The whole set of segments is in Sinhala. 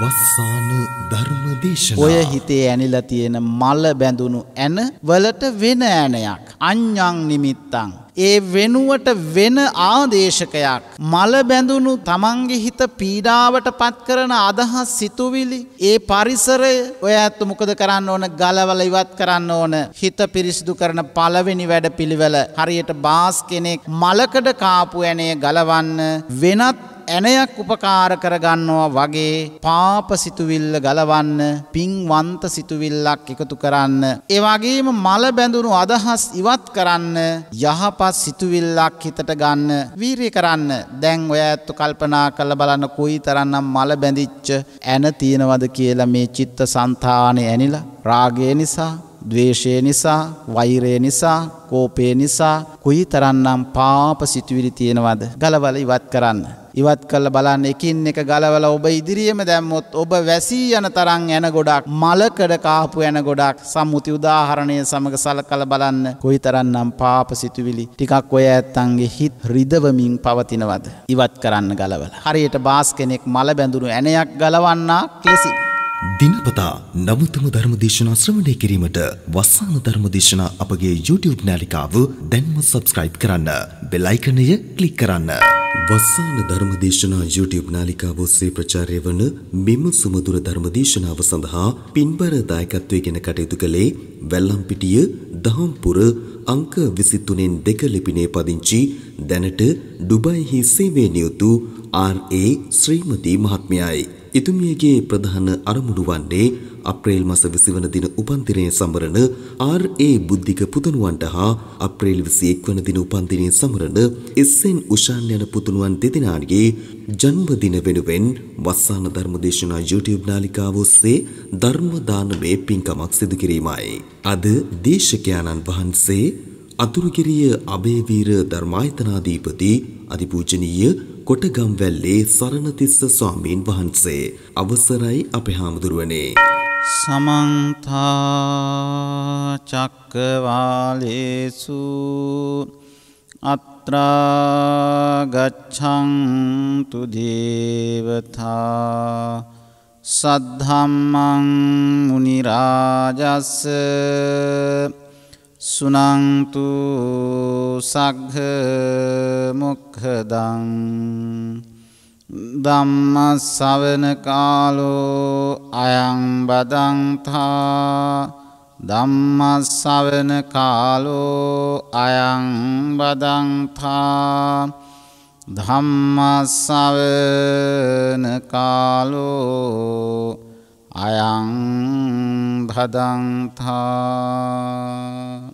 වස්සාන ධර්මදේශන ඔය හිතේ ඇනිලා තියෙන මල බැඳුණු ඇන වලට වෙන ඇනයක් අඤ්ඤං නිමිත්තං ඒ වෙනුවට වෙන ආදේශකයක් මල බැඳුණු තමන්ගේ හිත පීඩාවට පත් කරන අදහස් සිතුවිලි ඒ පරිසරය ඔය ඇත්ත මොකද කරන්න ඕන ගලවල ඉවත් කරන්න ඕන හිත පිරිසිදු කරන පළවෙනි වැඩ පිළිවෙල හරියට බාස් කෙනෙක් මලකඩ කාපු ඇනේ ගලවන්න වෙනත් ඇණයක් උපකාර කරගන්නවා වගේ පාපසිතුවිල්ල ගලවන්න පින්වන්ත සිතුවිල්ලක් එකතු කරන්න. ඒවාගේම මල බැඳුණු අදහස් ඉවත් කරන්න යහපත් සිතුවිල්ලක් හිතට ගන්න වීරය කරන්න දැන් ඔය ඇත්තු කල්පනා කළ බලන්න කොයි තරන්නම් මල බැඳිච්ච ඇන තියෙනවද කියලා මේ චිත්ත සන්තානය ඇනිලා රාගය නිසා දවේශය නිසා වෛරය නිසා කෝපය නිසා කුයි තරන්නම් පාප සිතුවිලි තියෙනවද ගලවල ඉවත් කරන්න. ඉවත් කළ බලන්න එකින් එක ගලවල ඔබ ඉදිරියම දැම්මොත් ඔබ වැසී යන තරං යන ගොඩක් මලකඩ කාපු යන ගොඩක් සම්මුති උදාහරණය සමඟ සල කළ බලන්න කොයි තරන්නම් පාප සිතුවිලි ටිකක් ඔය ඇත්තන්ගේ හිත් රිදවමින් පවතිනවද ඉවත් කරන්න ගලවල හරියට බාස් කෙනෙක් මල බැඳුණු ඇනයක් ගලවන්නා කෙසි. දිනපතා නවතම ධර්මදේශනා ශ්‍රවණය කිරීමට වස්සාන ධර්මදේශනා අපගේ YouTube නාලිකාව දැන්ම subscribe කරන්න. bell icon එක click කරන්න. වස්සාන ධර්මදේශනා YouTube නාලිකාව ඔස්සේ ප්‍රචාරය වන මෙම සුමధుර ධර්මදේශනාව සඳහා පින්බර දායකත්වයෙන් කටයුතු කළේ වැල්ලම්පිටිය දහම්පුර අංක 23න් 2 ලිපිනේ පදිංචි දැනට ඩුබායිහි සේවය නියුතු RA ශ්‍රීමති මහත්මියයි. එතුමියගේ ප්‍රධාන අරමුණු වන්නේ අප්‍රේල් මස 20 වන දින උපන්දිනය සමරන ආර්.ඒ. බුද්ධික පුතණුවන්ට හා අප්‍රේල් 21 වන දින උපන්දිනය සමරන එස්.එන්. උෂාන් යන පුතණුවන් දෙදෙනාගේ ජන්මදින වෙනුවෙන් වස්සාන ධර්මදේශනා YouTube නාලිකාව ඔස්සේ ධර්ම දානමේ පින්කමක් සිදු කිරීමයි. අද දේශකයාණන් වහන්සේ අතුරුගිරිය අබේවීර ධර්මායතනාධිපති අතිපූජනීය කොටගම්වැල්ලේ සරණතිස්ස ස්වාමීන් වහන්සේ අවසරයි අපේ හාමුදුරුවනේ. සමන්තා චක්කවාලේසු අත්‍රා ගච්ඡන්තු දේවතා සද්ධම්මං මුනි රාජස්ස සුනංතු සග්ග මොක්ඛදං ධම්ම ශවන කාලෝ අයං බදන්තා ධම්ම ශවන කාලෝ අයං බදන්තා ධම්ම ශවන කාලෝ අයං භදන්තා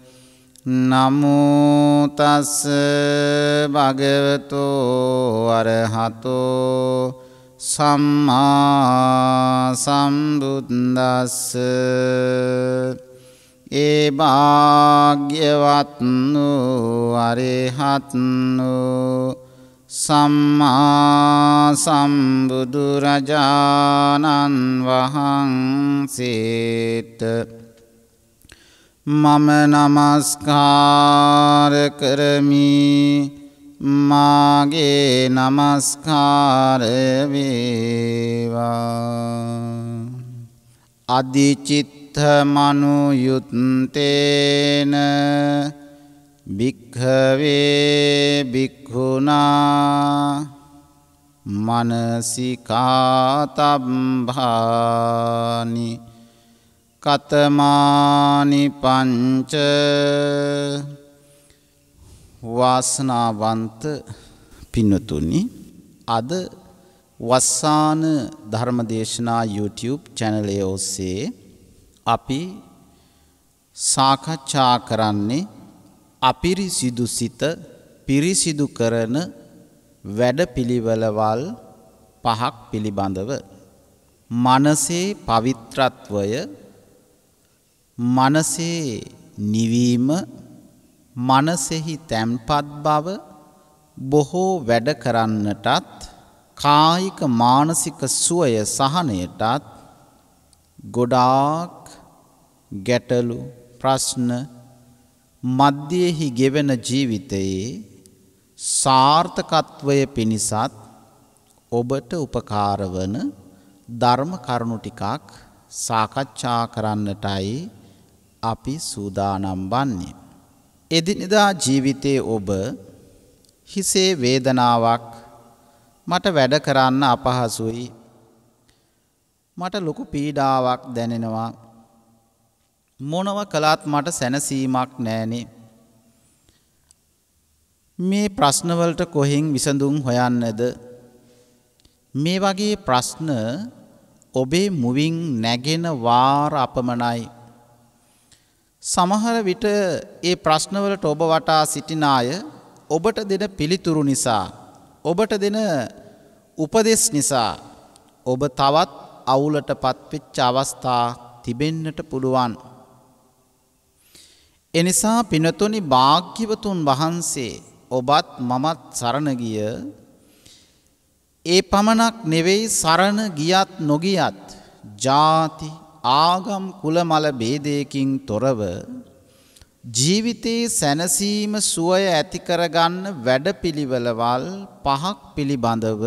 නමුතස්ස භගවතු වරහතෝ සම්මා සම්බුද්දස්ස ඒ භාග්‍යවත්නු අරහත්නු සම්මා සම්බුදුරජාණන් වහන්සේට මම නමස්කාර කරමි මාගේ නමස්කාරවේවා අධිචිත්ත මනුයුත්තේන භික්හවේ භික්හුණා මනසිකාතබ්භානිි කතමානි පංච වාසනාවන්ත පින්නතුනි අද වස්සාන ධර්මදේශනා YouTube channel එක ඔස්සේ අපි සාකච්ඡා කරන්නේ අපිරිසිදු සිත පිරිසිදු කරන වැඩපිළිවෙළවල් පහක් පිළිබඳව මනසේ පවිත්‍රත්වය මනසේ නිවීම මනසෙහි තැම්පත් බව බොහෝ වැඩ කරන්නටත් කායික මානසික සුවය සහනයටත් ගොඩාක් ගැටලු ප්‍රශ්න මධ්‍යෙහි ගෙවෙන ජීවිතයේ සාර්ථකත්වය පිණිසත් ඔබට උපකාරවන ධර්ම කරුණු ටිකක් සාකච්ඡා කරන්නටයි අපි සූදානම් වන්නේ. එදිනෙදා ජීවිතයේ ඔබ හිසේ වේදනාවක් මට වැඩ කරන්න අපහසුයි. මට ලොකු පීඩාවක් දැනෙනවා. මොනව කළත් මට සැනසීමක් නෑනේ. මේ ප්‍රශ්නවලට කොහෙන් විසඳුම් හොයන්නද. මේ වගේ ප්‍රශ්න ඔබේ මුවින් නැගෙන වාර අපමණයි. සමහර විට ඒ ප්‍රශ්නවලට ඔබ වටා සිටින අය ඔබට දෙන පිළිතුරු නිසා ඔබට දෙන උපදෙස් නිසා ඔබ තවත් අවුලට පත්වෙච්ච අවස්ථා තිබෙන්නට පුළුවන්. එනිසා පිනතුනි භාග්‍යවතුන් වහන්සේ ඔබත් මමත් සරණගිය ඒ පමණක් නෙවෙයි සරණ ගියත් නොගියත් ජාති ආගම් කුලමල ભેදයකින් තොරව ජීවිතයේ සැනසීම සුවය ඇති කරගන්න වැඩපිළිවෙළවල් පහක් පිළිබඳව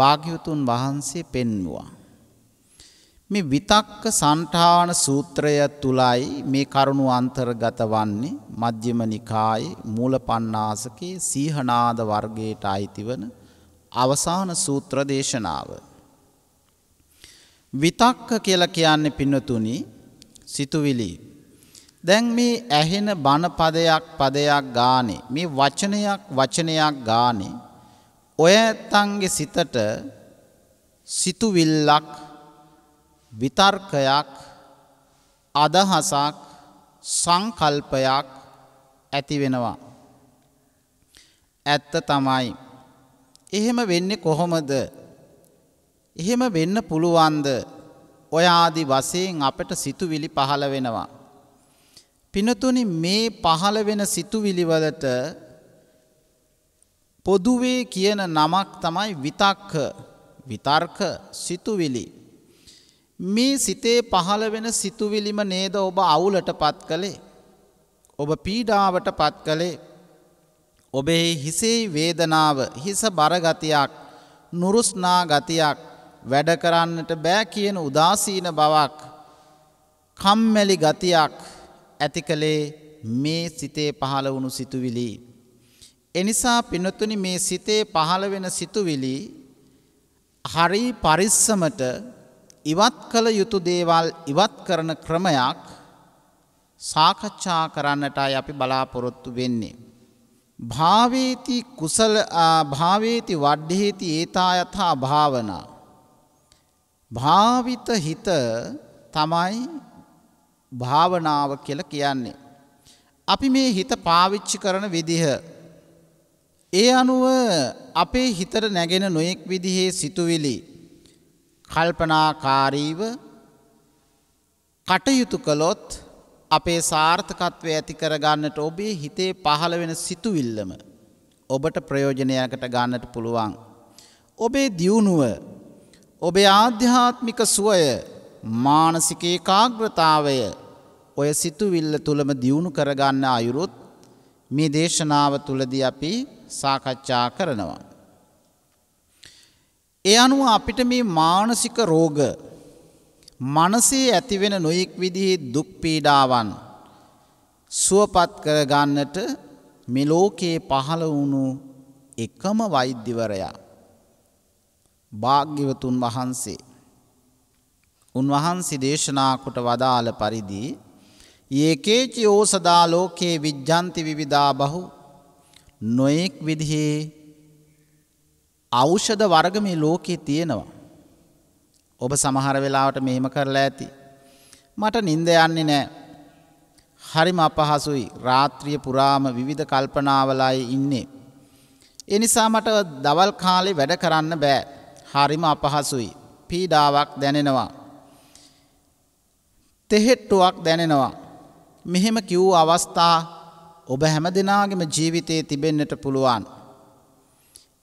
භාග්‍යවතුන් වහන්සේ පෙන්වුවා. මේ විතක්ක සන්ඨාන සූත්‍රය තුලයි මේ කරුණු අන්තර්ගත වන්නේ මජ්ක්‍ධිම නිකායේ මූලපණ්ණාසකේ සීහනාද වර්ගයට අයිති වන අවසාන සූත්‍ර දේශනාවයි. විතක්ක කියලා කියන්නේ පින්නතුනි සිතුවිලි. දැන් මේ ඇහෙන බණ පදයක් පදයක් ගානේ මේ වචනයක් වචනයක් ගානේ ඔය ඇත්තන්ගේ සිතට සිතුවිල්ලක් විතර්කයක් අදහසක් සංකල්පයක් ඇති වෙනවා. ඇත්ත තමයි. එහෙම වෙන්නේ කොහොමද එහෙම වෙන්න පුළුවන්ද ඔයාදි වසයෙන් අපට සිතුවිලි පහළ වෙනවා. පිනතුනි මේ පහළ වෙන සිතුවිලිවලට පොදුවේ කියන නමක් තමයි විතක්ක විතර්ක සිතුවිලි. මේ සිතේ පහළ වෙන සිතුවිලිම නේද ඔබ අවුලට පත් කළේ. ඔබ පීඩාවට පත් කළේ ඔබේ හිසේ වේදනාව හිස බරගතියක් නුරුස්නා ගතියක් වැඩ කරන්නට බෑ කියන උදාසීන බවක් කම්මැලි ගතියක් ඇති කළේ මේ සිතේ පහළ වුණු සිතුවිලි. එනිසා පිනතුනි මේ සිතේ පහළ වෙන සිතුවිලි හරි පරිස්සමට ඉවත් කළ යුතු දේවල් ඉවත් කරන ක්‍රමයක් සාකච්ඡා කරන්නටයි අපි බලාපොරොත්තු වෙන්නේ. භාවේති කුසල භාවේති වඩ්ඩේති ඒතා යථා භාවනා භාවිත හිත තමයි භාවනාව කියලා කියන්නේ. අපි මේ හිත පාවිච්චි කරන විදිහ ඒ අනුව අපේ හිතට නැගෙන නොයෙක් විදිහේ සිතුවිලි කල්පනාකාරීව කටයුතු කළොත් අපේ සාර්ථකත්වය ඇති කරගන්නට ඔබේ හිතේ පහළ වෙන සිතුවිල්ලම ඔබට ප්‍රයෝජනයකට ගන්නට පුළුවන්. ඔබේ දියුණුව ඔබේ ආධ්‍යාත්මික සුවය මානසික ඒකාග්‍රතාවය ඔය සිතුවිල්ල තුලම දියුණු කරගන්න අයුරුත් මේ දේශනාව තුලදී අපි සාකච්ඡා කරනවා. ඒ අනුව අපිට මේ මානසික රෝග මනසේ ඇතිවෙන නොයෙක් විදිහේ දුක් පීඩාවන් සුවපත් කරගන්නට මෙලෝකයේ පහළ වුණු එකම වෛද්‍යවරයා භාග්‍යවතුන් වහන්සේ උන්වහන්සේ දේශනා කොට වදාළ පරිදි යේකේචි ඕසදා ලෝකේ විජ්ජන්ති විවිධා බහු නොඑක් විදිහේ ඖෂධ වර්ග මේ ලෝකේ තියෙනවා ඔබ සමහර වෙලාවට මෙහෙම කරලා ඇති මට නිින්ද යන්නේ නැහැ හරිම අපහසුයි රාත්‍රිය පුරාම විවිධ කල්පනාවලයි ඉන්නේ ඒ නිසා මට දවල් කාලේ වැඩ කරන්න බෑ හරිම අපහසුයි. පීඩාවක් දැනෙනවා. තෙහෙට්ටුවක් දැනෙනවා. මෙහෙම කිව් අවස්ථා ඔබ හැම දෙනාගෙම ජීවිතයේ තිබෙන්නට පුළුවන්.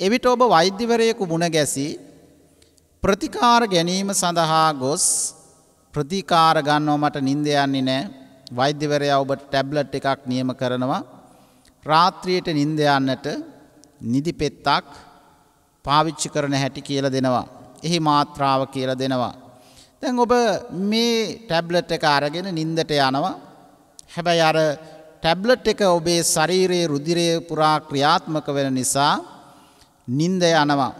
එවිට ඔබ වෛද්‍යවරයෙකු මුණ ගැසී ප්‍රතිකාර ගැනීම සඳහා ගොස් ප්‍රතිකාර ගන්නව මට නින්ද යන්නේ නෑ වෛද්‍යවරයා ඔබට ටැබ්ලට් එකක් නියම කරනවා රාත්‍රියට නින්ද යන්නට නිදි පෙත්තක් පාවිච්චි කරන හැටි කියලා දෙනවා. එහි මාත්‍රාව කියලා දෙනවා. දැන් ඔබ මේ ටැබ්ලට් එක අරගෙන නින්දට යනවා. හැබැයි අර ටැබ්ලට් එක ඔබේ ශරීරයේ රුධිරය පුරා ක්‍රියාත්මක වෙන නිසා නින්ද යනවා.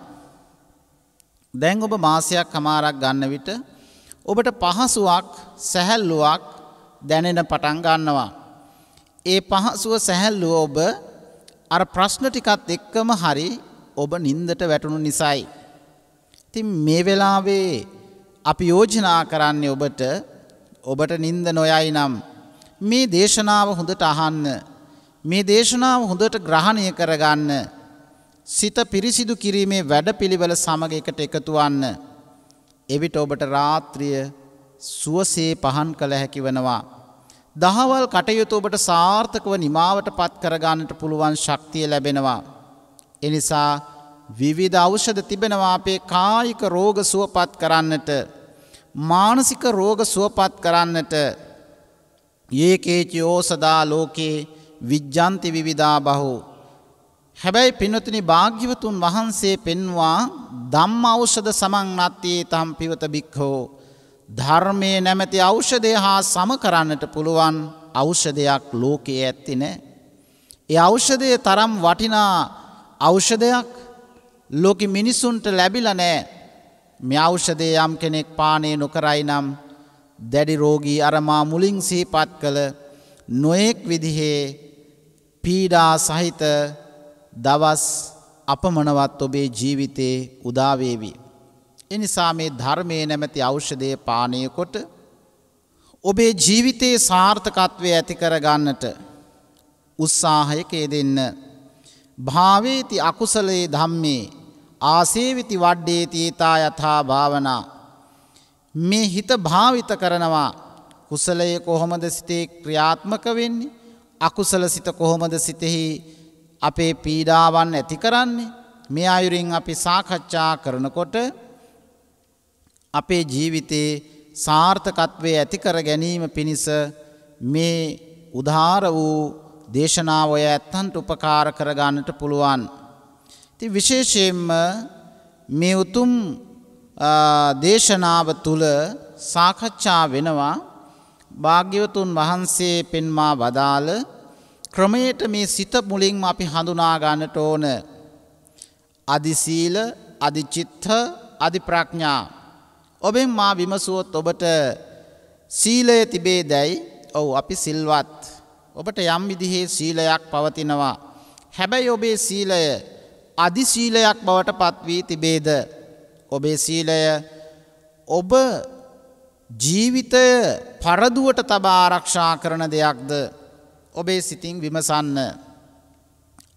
දැන් ඔබ මාසයක් හමාරක් ගන්න විට ඔබට පහසුවක් සැහැල්ලුවක් දැනෙන පටන් ගන්නවා. ඒ පහසුව සැහැල්ලුව ඔබ අර ප්‍රශ්න ටිකත් එක්කම හරි ඔබ නින්දට වැටුණු නිසයි. ඉතින් මේ වෙලාවේ අපි යෝජනා කරන්නේ ඔබට ඔබට නින්ද නොයයි නම් මේ දේශනාව හොඳට අහන්න මේ දේශනාව හොඳට ග්‍රහණය කරගන්න සිත පිරිසිදු කිරීමේ වැඩපිළිවෙල සමග එකට එකතු වන්න එවිට ඔබට රාත්‍රිය සුවසේ පහන් කළ හැකි වෙනවා දහවල් කටයුතු ඔබට සාර්ථකව නිමාවට පත් කරගන්නට පුළුවන් ශක්තිය ලැබෙනවා එනිසා විවිධ අවෂද තිබෙනවා අපේ කායික රෝග සුවපත් කරන්නට මානසික රෝග සුවපත් කරන්නට ඒකේචි ඕසදා ලෝකේ විජ්ජන්ති විවිධා බහෝ. හැබැයි පිනොතිනි භාග්‍යවතුන් වහන්සේ පෙන්වා දම් අවෂද සමංනත්තයේ තම් පිවත බික්හෝ. ධර්මය නැමැති අෞෂදය හා සම කරන්නට පුළුවන් අෞෂදයක් ලෝකයේ ඇත්තිනෑ. ඒ අෞෂදය තරම් වටිනා ඖෂධයක් ලෝක මිනිසුන්ට ලැබිල නෑ මෙ ඖෂදය යම් කෙනෙක් පානය නොකරයි නම් දැඩි රෝගී අරමා මුලින් සීපත් කළ නොයෙක් විදිහේ පීඩා සහිත දවස් අපමණවත් ඔබේ ජීවිතයේ උදාවේවී. එනිසා මේ ධර්මය නැමැති ඖෂදය පානයකොට ඔබේ ජීවිතයේ සාර්ථකත්වය ඇති කරගන්නට උත්සාහයකේ දෙන්න. භාවේති අකුසලයේ ධම්මේ ආසේවිති වඩ්ඩේ තීතා යථා භාවනා මේ හිත භාවිත කරනවා කුසලයේ කොහොමද සිතේ ක්‍රියාත්මක වෙන්නේ අකුසල සිත කොහොමද සිතෙහි අපේ පීඩාවන් ඇති කරන්නේ මේ අයුරින් අපි සාකච්ඡා කරනකොට අපේ ජීවිතේ සාර්ථකත්වයේ ඇති කර ගැනීම පිණිස මේ උදාර වූ දේශනාව ඔය ඇත්තන්ට උපකාර කරගන්නට පුළුවන්. ඉතින් විශේෂයෙන්ම මේ උතුම් දේශනාව තුල සාකච්ඡා වෙනවා භාග්‍යවතුන් වහන්සේ පෙන්වා වදාළ ක්‍රමයට මේ සිත මුලින්ම අපි හඳුනා ගන්නට ඕන. අදි සීල, අදි චිත්ත, අදි ප්‍රඥා. ඔබෙන් මා විමසුවොත් ඔබට සීලය තිබේදයි. ඔව් අපි සිල්වත්. ඔබට යම් විදිහේ සීලයක් පවතිනවා. හැබැයි ඔබේ සීලය අධි සීලයක් බවට පත්වී තිබේද. ඔබේ සීලය ඔබ ජීවිතය පරදුවට තබා ආරක්ෂා කරන දෙයක්ද ඔබේ සිතින් විමසන්න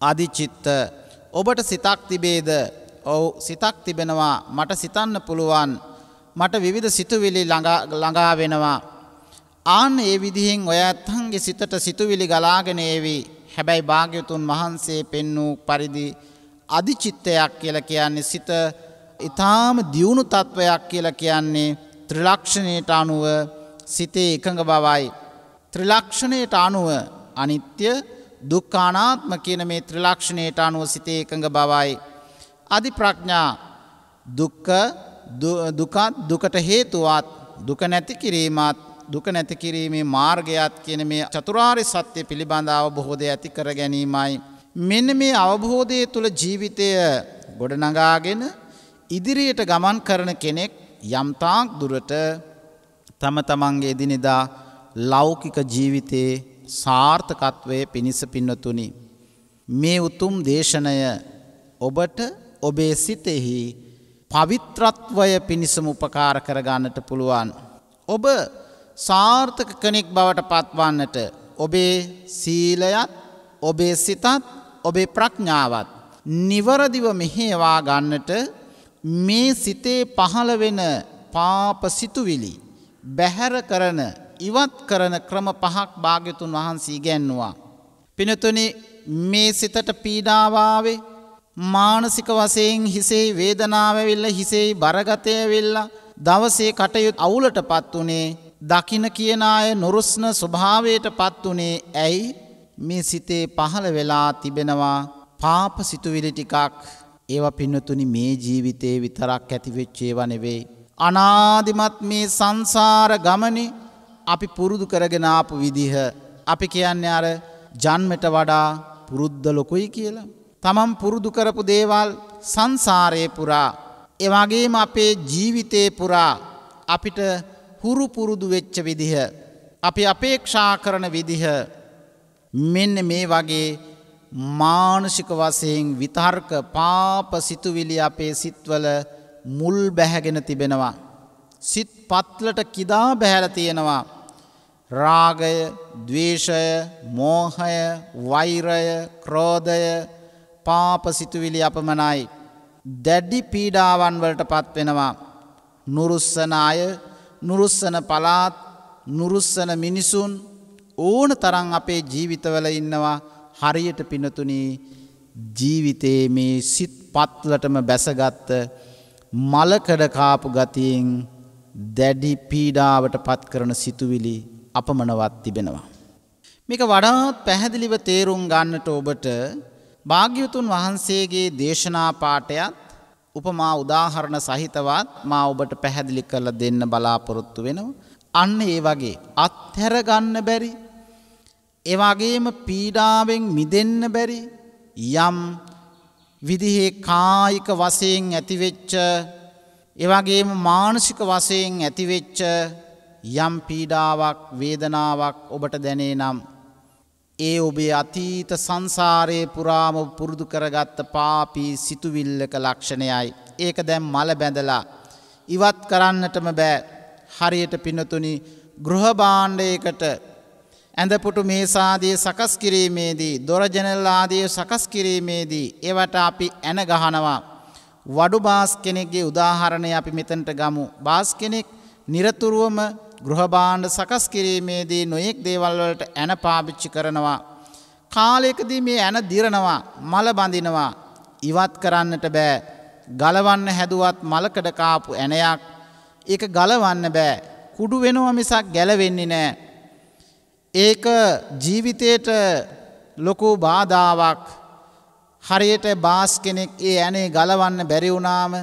අධිචිත්ත ඔබට සිතක් තිබේද ඔවු සිතක් තිබෙනවා මට සිතන්න පුළුවන් මට විවිධ සිතුවිලි ළඟා වෙනවා ආන ඒ විදිහෙන් ඔය ඇත්හන්ගේ සිතට සිතුවිලි ගලාගෙන ඒවී හැබැයි භාග්‍යතුන් වහන්සේ පෙන්වූ පරිදි අධිචිත්තයක් කියල කියන්නේ සිත ඉතාම දියුණු තත්ත්වයක් කියල කියන්නේ ත්‍රිලක්ෂණයට අනුව සිතේ එකඟ බවයි. ත්‍රිලක්ෂණයට අනුව අනිත්‍ය දුක්කානාත්ම කියන මේ ත්‍රිලක්ෂණයට අනුව සිතේ එකඟ බවයි. අධි ප්‍රඥා දුක්ක දුකත් දුකට හේතුවත් දුක නැති කිරීමත් දුක නැති කිරීමේ මාර්ගයත් කියන මේ චතුරාරි සත්‍යය පිළිබඳ අවබොහෝදය ඇති කර ගැනීමයි. මෙන්න මේ අවබෝධය තුළ ජීවිතය ගොඩනගාගෙන ඉදිරියට ගමන් කරන කෙනෙක් යම්තාක් දුරට තම තමන්ගේ එදිනෙදා ලෞකික ජීවිතයේ සාර්ථකත්වය පිණිස පින්නතුනි. මේ උතුම් දේශනය ඔබට ඔබේ සිතෙහි පවිත්‍රත්වය පිණිසම උපකාර කරගන්නට පුළුවන්. ඔබ සාර්ථක කෙනෙක් බවට පත්වන්නට ඔබේ සීලයත් ඔබේ සිතත් ඔබේ ප්‍රඥාවත් නිවරදිව මෙහෙවා ගන්නට මේ සිතේ පහළ වෙන පාප සිතුවිලි බැහැර කරන ඉවත් කරන ක්‍රම පහක් භාග්‍යතුන් වහන්සේ ඉගැන්නවා. පිනතුනි මේ සිතට පීඩාවාවේ මානසික වශයෙන් හිසේ වේදනාවවිල්ල හිසේ බරගතයවෙල්ලා දවසේ කටයුත් අවුලටපත් වනේ දකින කියන අය නුරුස්න ස්වභාවයට පත් වුණේ ඇයි මේ සිතේ පහළ වෙලා තිබෙනවා පාප සිතුවිලි ටිකක් ඒව පින්නතුනි මේ ජීවිතේ විතරක් ඇතිවෙච්චේ වනෙවෙයි. අනාදිමත් මේ සංසාර ගමනි අපි පුරුදු කරගෙනාපු විදිහ අපි කියන්නේ අර ජන්මට වඩා පුරුද්ධ ලොකුයි කියලා. තමන් පුරුදු කරපු දේවල් සංසාරයේ පුරා එවගේම අපේ ජීවිතේ පුරා අපිට හුරු පුරුදු වෙච්ච විදිහ. අපි අපේක්ෂා කරන විදිහ මෙන්න මේ වගේ මානසික වසයෙන් විතර්ක පාප සිතුවිලි අපේ සිත්වල මුල් බැහැගෙන තිබෙනවා. සිත් පත්ලට කිදා බැහැල තියෙනවා. රාගය, දවේශය, මෝහය, වෛරය, ක්‍රෝධය පාප සිතුවිලි අපමනයි. දැඩි පීඩාවන් වලට පත්වෙනවා. නුරුස්සන අය නුරුස්සන පලාත් නුරුස්සන මිනිසුන් ඕන තරන් අපේ ජීවිතවල ඉන්නවා හරියට පිනතුනී ජීවිතයේ මේ සිත් පත්ලටම බැසගත්ත මලකඩකාපු ගතියෙන් දැඩි පීඩාවට පත් කරන සිතුවිලි අපමනවත් තිබෙනවා. මේක වඩාත් පැහැදිලිව තේරුම් ගන්නට ඔබට භාග්‍යවතුන් වහන්සේගේ දේශනා පාටයත් උපමා උදාහරණ සහිතවත් මා ඔබට පැහැදිලි කරලා දෙන්න බලාපොරොත්තු වෙනවා. අන්න ඒ වගේ අත්හැර ගන්න බැරි ඒ වගේම පීඩාවෙන් මිදෙන්න බැරි යම් විදිහේ කායික වශයෙන් ඇතිවෙච්ච ඒ වගේම මානසික වශයෙන් ඇතිවෙච්ච යම් පීඩාවක් වේදනාවක් ඔබට දැනේ නම් ඒ ඔබේ අතීත සංසාරයේ පුරාම පුරුදු කරගත්ත පාපී සිතුවිල්ලක ලක්ෂණයයි. ඒක දැම් මල බැඳලා. ඉවත් කරන්නටම බෑ හරියට පිනතුනි ගෘහභාණ්ඩයකට ඇඳපුටු මේසාදය සකස් කිරීමේදී දොරජනල්ලාදය සකස් කිරීමේදී ඒවට අපි ඇන ගහනවා. වඩු බාස් කෙනෙක්ගේ උදාහරණය අපි මෙතැන්ට ගමු. බාස් කෙනෙක් නිරතුරුවම ගෘහභාණ්ඩ සකස් කිරීමේදී නොයෙක් දේවල් වලට ඇන පාවිච්චි කරනවා. කාලයකදී මේ ඇන දිරනවා, මල බඳිනවා, ඉවත් කරන්නට බෑ. ගලවන්න හැදුවත් මලකඩ කාපු ඇණයක්. ඒක ගලවන්න බෑ. කුඩු වෙනවා මිසක් ගැලවෙන්නේ නෑ. ඒක ජීවිතයට ලොකු බාධාවක්. හරියට බාස් කෙනෙක් ඒ ඇනේ ගලවන්න බැරි වුණාම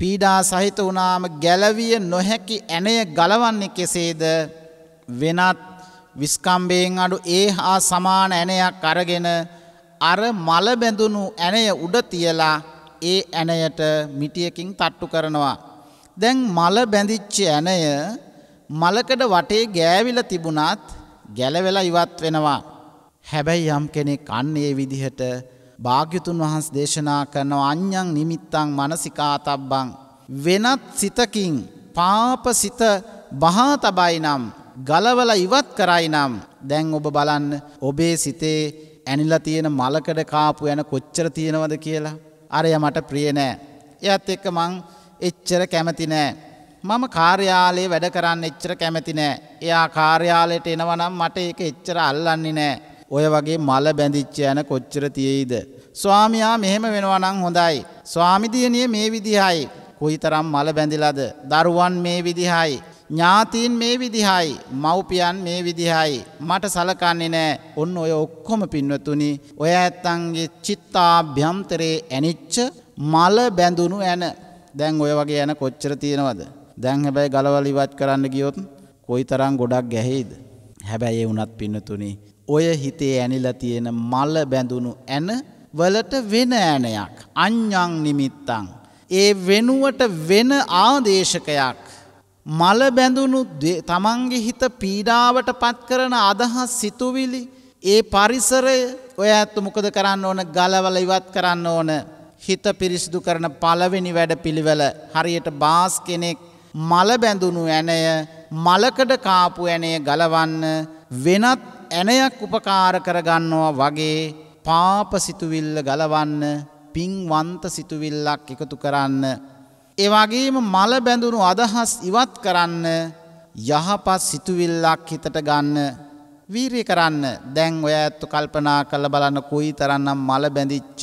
පීඩා සහිත වුණාම ගැලවිය නොහැකි ඇණය ගලවන්නේ කෙසේද වෙනත් විස්කම්බයෙන් අඩු ඒ හා සමාන ඇණයක් අරගෙන අර මල බැඳුණු ඇණය උඩ තියලා ඒ ඇණයට මිටියකින් තට්ටු කරනවා. දැන් මල බැඳිච්ච ඇණය මලකඩ වටේ ගෑවිලා තිබුණත් ගැලවෙලා ඉවත් වෙනවා. හැබැයි යම් කෙනෙක් අන්න ඒ විදිහට භාග්‍යතුන් වහන්සේ දේශනා කරනවා අඤ්ඤං නිමිත්තං මානසිකාතබ්බං වෙනත් සිතකින් පාපසිත බහා තබයි නම් ගලවල ඉවත් කරයි නම් දැන් ඔබ බලන්න ඔබේ සිතේ ඇනිලා තියෙන මලකඩ කාපු යන කොච්චර තියෙනවද කියලා අරය මට ප්‍රිය නෑ එයත් එක්ක මං එච්චර කැමති නෑ මම කාර්යාලයේ වැඩ කරන්න එච්චර කැමති නෑ එයා කාර්යාලයට එනවා නම් මට ඒක එච්චර අල්ලන්නේ නෑ ඔය වගේ මල බැඳිච්ච යන කොච්චර තියෙයිද. ස්වාමියා මෙහෙම වෙනවා නම් හොඳයි. ස්වාමිදියනිය මේ විදිහයි. කොයිතරම් මල බැඳිලාද. දරුවන් මේ විදිහයි. ඥාතීන් මේ විදිහයි මව්පියන් මේ විදිහයි මට සලකන්නේ නෑ ඔන්න ඔය ඔක්කොම පින්වතුනි ඔය ඇත්තන්ගේ චිත්තාභ්‍යන්තරේ ඇනිච්ච මල බැඳුණු ඇන දැන් ඔය වගේ ඇන කොච්චර තියෙනවද දැන් හැබැයි ගලවල ඉවත් කරන්න ගියොත් කොයිතරම් ගොඩක් ගැහෙයිද හැබැයි ඒ වුණත් පින්නතුනි ඔය හිතේ ඇනිලා තියෙන මල බැඳුණු ඇන වලට වෙන ඇනයක් අඤ්ඤං නිමිත්තං ඒ වෙනුවට වෙන ආදේශකයක් මල බැඳුණු තමන්ගේ හිත පීඩාවට පත් කරන අදහස් සිතුවිලි ඒ පරිසරය ඔය ඇත්තු මොකද කරන්න ඕන ගලවල ඉවත් කරන්න ඕන හිත පිරිසිදු කරන පළවෙනි වැඩ පිළිවෙල හරියට බාස් කෙනෙක් මල බැඳුණු ඇනය මලකඩ කාපු ඇනය ගලවන්න වෙනත් ඇනයක් උපකාර කරගන්නවා වගේ පාපසිතුවිල්ල ගලවන්න පින්වන්ත සිතුවිල්ලක් එකතු කරන්න. එවගේම මල බැඳුණු අදහස් ඉවත් කරන්න යහපත් සිතුවිල්ලක් හිතට ගන්න වීරය කරන්න දැන් ඔය ඇත්තු කල්පනා කළ බලන්න කුයි තරන්නම් මල බැඳිච්ච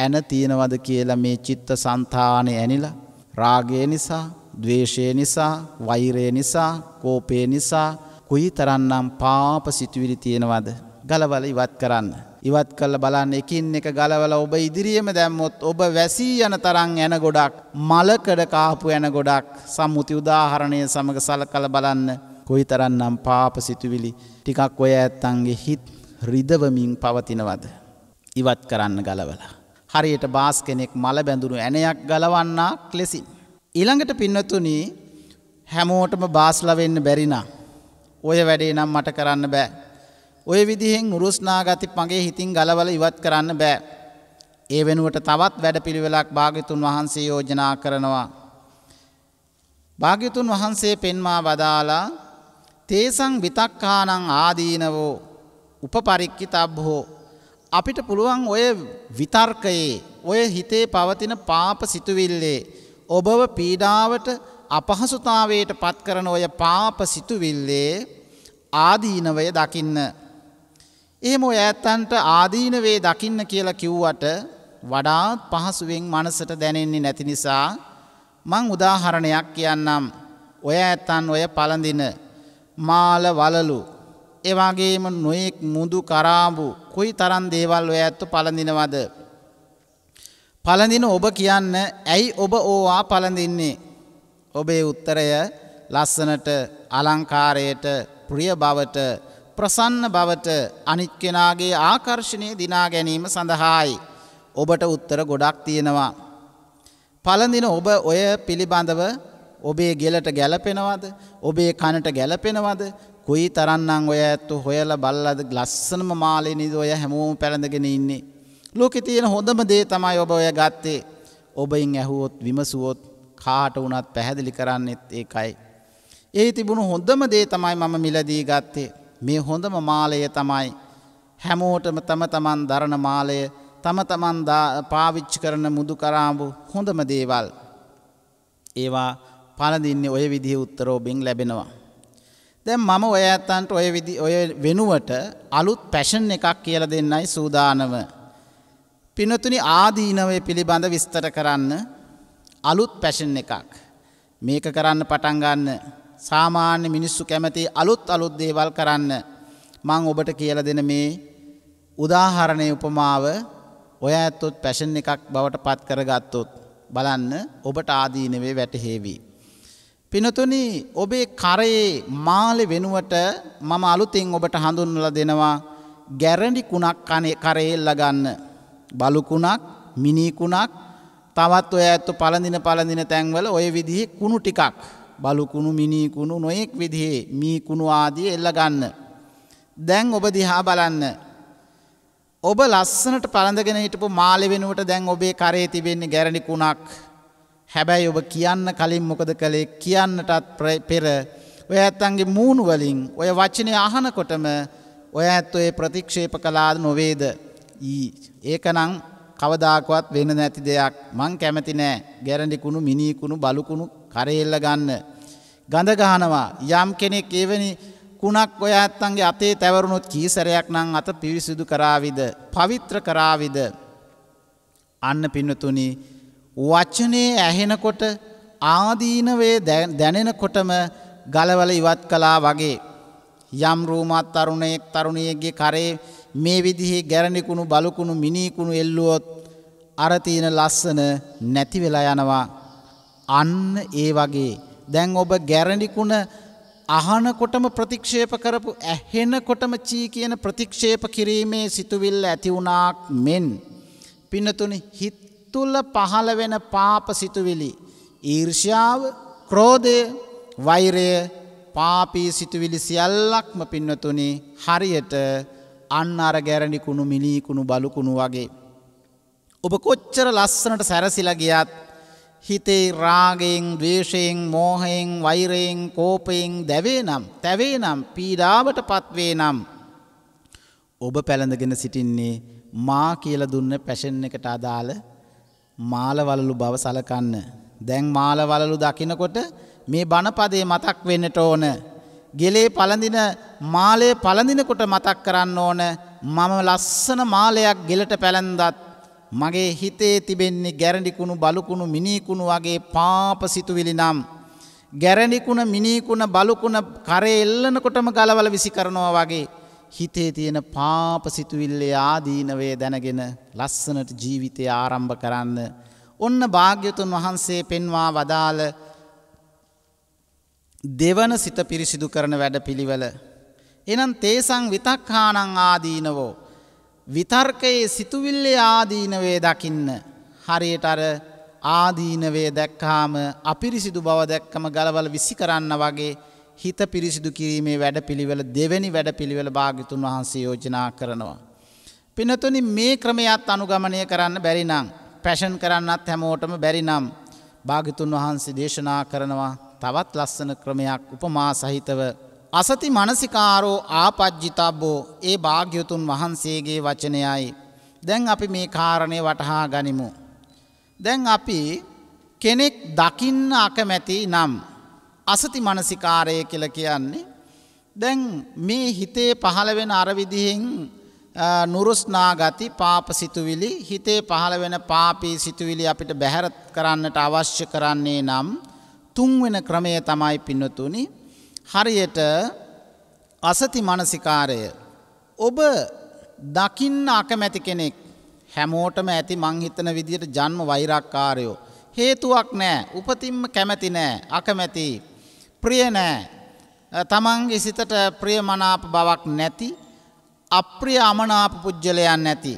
ඇන තියෙනවද කියලා මේ චිත්ත සන්තානය ඇනිලා. රාගය නිසා, දවේශය නිසා, වෛරය නිසා, කෝපය නිසා, කුයි තරන්නම් පාප සිතුවිලි තියෙනවද. ගලවල ඉවත් කරන්න. ඉවත් කල්ල බලන්න එකින් එක ගලවල ඔබ ඉදිරියම දැම්මොත් ඔබ වැසී යන තරං යන ගොඩක් මලකඩ කාපු යන ගොඩක් සම්මුති උදාහරණය සමඟ සල කල බලන්න කොයි තරන්නම් පාප සිතුවිලි ටිකක් ඔය ඇත්තන්ගේ හිත් රිදවමින් පවතිනවද. ඉවත් කරන්න ගලවල. හරියට බාස් කෙනෙක් මල බැඳුණු ඇනයක් ගලවන්නා ලෙසින්. ඉළඟට පින්නතුනී හැමෝටම බාස්ලවෙන්න බැරිනා. ඔය වැඩේ නම් මට කරන්න බෑ. ඔය විදිහෙන් නුරුස්නාගති මගේ හිතින් ගලවල ඉවත් කරන්න බෑ. ඒ වෙනුවට තවත් වැඩපිළිවෙලක් භාගිතුන් වහන්සේ යෝජනා කරනවා. භාගිතුන් වහන්සේ පෙන්වා වදාලා තේසං විතක්කානං ආදීනවෝ උපපරික්කිතබ්බෝ අපිට පුළුවන් ඔය විතර්කයේ ඔය හිතේ පවතින පාප සිතුවිල්ලේ ඔබව පීඩාවට අපහසුතාවයට පත් කරන ඔය පාප සිතුවිල්ලේ ආදීනවය දකින්න. එහෙම ඔය ඇත්තන්ට ආදීනවේ දකින්න කියලා කිව්වට වඩාත් පහසුවෙන් මනසට දැනෙන්නේ නැති නිසා මං උදාහරණයක් කියන්නම්. ඔය ඇත්තන් ඔය පළඳින මාල වලලු එවාගේම නොයෙක් මුදු කරාබු කොයි තරන් දේවල් ඔය ඇත්තු පළඳිනවද. පළඳින ඔබ කියන්න ඇයි ඔබ ඕවා පළඳින්නේ. ඔබේ උත්තරය ලස්සනට අලංකාරයට ප්‍රිය බවට ප්‍රසන්න බවට අනිත් කෙනාගේ ආකර්ෂණය දිනා ගැනීම සඳහායි. ඔබට උත්තර ගොඩක් තියෙනවා. පළඳින ඔබ ඔය පිළිබඳව ඔබේ ගෙලට ගැලපෙනවද ඔබේ කනට ගැලපෙනවද කොයි තරන්නම් ඔය ඇත්තු හොයල බල්ලද ගලස්සනම මාලේ නිද ඔය හැමෝම පැළඳගෙන ඉන්නේ. ලෝකෙ තියෙන හොඳම දේ තමයි ඔබ ඔය ගත්තේ ඔබයින් ඇහුවොත් විමසුවොත් කාට වුණත් පැහැදිලි කරන්නෙත් ඒකයි. ඒ තිබුණු හොඳම දේ තමයි මම මිලදී ගත්තේ මේ හොඳම මාලය තමයි. හැමෝටම තම තමන් දරණ මාලය තම තමන් පාවිච්චි කරන මුදු කරාම්බු හොඳම දේවල්. ඒවා පලදින්නේ ඔය විදිහ උත්තරෝබිං ලැබෙනවා. දැන් මම ඔය ඇත්තන්ට ඔය ඔය වෙනුවට අලුත් පැෂන් එකක් කියල දෙන්නයි සූදානව. පිනතුනි ආදීනවය පිළිබඳ විස්තර කරන්න අලුත් පැෂන් එකක්. මේක කරන්න පටන් ගන්න සාමාන්‍ය මිනිස්සු කැමති අලුත් අලුත් දේවල් කරන්න මං ඔබට කියලා දෙන මේ උදාහරණය උපමාව ඔය ඇත්තොත් පැෂන් එකක් බවට පත් කරගත්තොත් බලන්න ඔබට ආදීනවේ වැටහේවී. පිනතුනි ඔබේ කරයේ මාලෙ වෙනුවට මම අලුතින් ඔබට හඳුන්වලා දෙනවා ගැරඬි කුණක් කනේ කරේ ලගන්න. බලුකුණක් මිනිකුණක් තවත් ඔය ඇත්තු පලඳින පලඳින තැන්වල ඔය විදිහි කුණු ටිකක් බලුකුණු මිනිකුණු නොයෙක් විදිහේ මීකුණු ආදී එල්ල ගන්න. දැන් ඔබ දිහා බලන්න. ඔබ ලස්සනට පළඳගෙන හිටපු මාලි වෙනුවට දැන් ඔබේ කරේ තිබෙන්නේ ගැරණි කුණක්. හැබැයි ඔබ කියන්න කලින් මොකද කළේ කියන්නටත් පෙර ඔය ඇත්තන්ගේ මූුණු වලින් ඔය වචනය අහනකොටම ඔය ඇත් ඔය ප්‍රතික්ෂේප කලාද නොවේද. ඒකනං කවදාකවත් වෙන නැති දෙයක් මං කැමති නෑ ගැරඬි කුණු මිනී කුණු බලු කුණු කරේල්ල ගන්න ගඳ ගහනවා යම් කෙනෙක් එවැනි කුණක් ඔය ඇත්තන්ගේ අතේ තැවරුණොත් කීසරයක් නම් අත පිවිසුදු කරාවිද පවිත්‍ර කරාවිද අන්න පින්නතුනි වචනේ ඇහෙනකොට ආදීනවේ දැනෙනකොටම ගලවල ඉවත් කළා වගේ යම් රූමත් තරුණයෙක් තරුණියගේ කරේ මේ විදිහේ ගැරණි කුණු බලු කුණු මිනි කුණු එල්ලුවොත් අර තියෙන ලස්සන නැති වෙලා යනවා අන්න ඒ වගේ දැන් ඔබ ගැරණි කුණ අහනකොටම ප්‍රතික්ෂේප කරපු ඇහෙනකොටම චී කියන ප්‍රතික්ෂේප කිරීමේ සිතුවිල්ල ඇති වුණාක් මෙන් පින්නතුනි හිත තුල පහළ වෙන පාප සිතුවිලි ඊර්ෂ්‍යාව ක්‍රෝධය වෛරය පාපී සිතුවිලි සියල්ලක්ම පින්නතුනි හරියට අන්න අර ගැරණි කුණු මිලී කුණු බලු කුණු වගේ. ඔබ කොච්චර ලස්සනට සැරසිලා ගියත් හිතේ රාගයෙන් දවේශයෙන් මෝහයෙන් වෛරයෙන් කෝපයෙන් දැවේ නම් තැවේ නම් පීඩාවට පත්වේ නම් ඔබ පැළඳගෙන සිටින්නේ මා කියල දුන්න පැෂන් එකට අදාළ මාලවලලු බව සලකන්න. දැන් මාලවලලු දකිනකොට මේ බණපදේ මතක් වෙන්නට ඕන ගෙලේ පළඳින මාලය පළඳිනකොට මතක් කරන්න ඕන මම ලස්සන මාලයක් ගෙලට පැළැන්දත් මගේ හිතේ තිබෙන්නේ ගැරඩිකුණු බලකුණු මිනිකුණු වගේ පාප සිතුවිලි නම්. ගැරණිකුණ මිනිකුණ බලකුණ කරේ එල්ලනකොටම ගලවල විසි කරනවා වගේ හිතේ තියෙන පාප සිතුවිල්ලේ ආදීනවේ දැනගෙන ලස්සනට ජීවිතය ආරම්භ කරන්න. ඔන්න භාග්‍යතුන් වහන්සේ පෙන්වා වදාළ දෙවන සිත පිරිසිදු කරන වැඩපිළිවෙල. එනම් තේසං විතක්හානං ආදීනවෝ. විතර්කයේ සිතුවිල්ලේ ආදීනවේ දකින්න. හරියට අර ආදීනවේ දැක්කාම අපිරිසිදු බව දැක්කම ගලවල විසි කරන්න වගේ හිත පිරිසිදු කිරීමේ වැඩපිළිවෙල දෙවැනි වැඩපිළිවෙල භාගිතුන් වහන්සේ යෝජනා කරනවා. පිනතුනි මේ ක්‍රමයත් අනුගමනය කරන්න බැරිනම්. පැෂන් කරන්නත් හැමෝටම බැරිනම් භාගිතුන් වහන්සේ දේශනා කරනවා තවත් ලස්සන ක්‍රමයක් උපමා සහිතව අසති මනසිකාරෝ ආපජ්ජිතබ්බෝ ඒ භාග්‍යතුන් වහන්සේගේ වචනයයි. දැන් අපි මේ කාරණය වටහා ගනිමු. දැන් අපි කෙනෙක් දකින්න අකමැති නම් අසති මනසිකාරය කියල කියන්නේ දැන් මේ හිතේ පහළවෙන අරවිදිහෙන් නුරුස්නාගති පාපසිතුවිලි හිතේ පහළ වෙන පාපී සිතුවිලි අපිට බැහැර කරන්නට අවශ්‍ය කරන්නේ නම් තුන්වෙන ක්‍රමය තමයි පින්නතුනි හරියට අසති මානසිකාරය ඔබ දකින්න අකමැති කෙනෙක් හැමෝටම ඇති මං හිතන විදියට ජන්ම වෛරක්කාරයෝ හේතුවක් නෑ උපතින්ම කැමැති නෑ අකමැති ප්‍රිය නෑ තමන්ගේ සිතට ප්‍රියමනාප බවක් නැති අප්‍රිය අමනාප පුද්ගලයන් නැති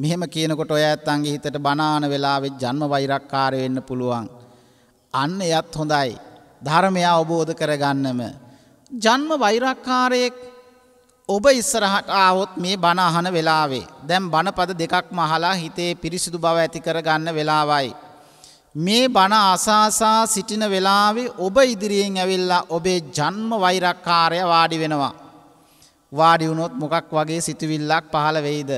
මෙහෙම කියනකොට ඔය ඇත්තන්ගේ හිතට බනාන වෙලාවෙ ජන්ම වෛරක්කාරය වෙන්න පුළුවන් අන්න එයත් හොඳයි. ධර්මය අවබෝධ කරගන්නම. ජන්ම වෛරක්කාරයෙක් ඔබ ඉස්සරහට ආවොත් මේ බණ අහන වෙලාවේ. දැන් බණපද දෙකක් මහලා හිතේ පිරිසිදු බව ඇති කරගන්න වෙලාවයි. මේ බණ අසාසා සිටින වෙලාවේ ඔබ ඉදිරියෙන් ඇවිල්ලා ඔබේ ජන්ම වෛරක්කාරය වාඩි වෙනවා. වාඩි වුණොත් මොකක් වගේ සිතුවිල්ලක් පහළ වෙයිද.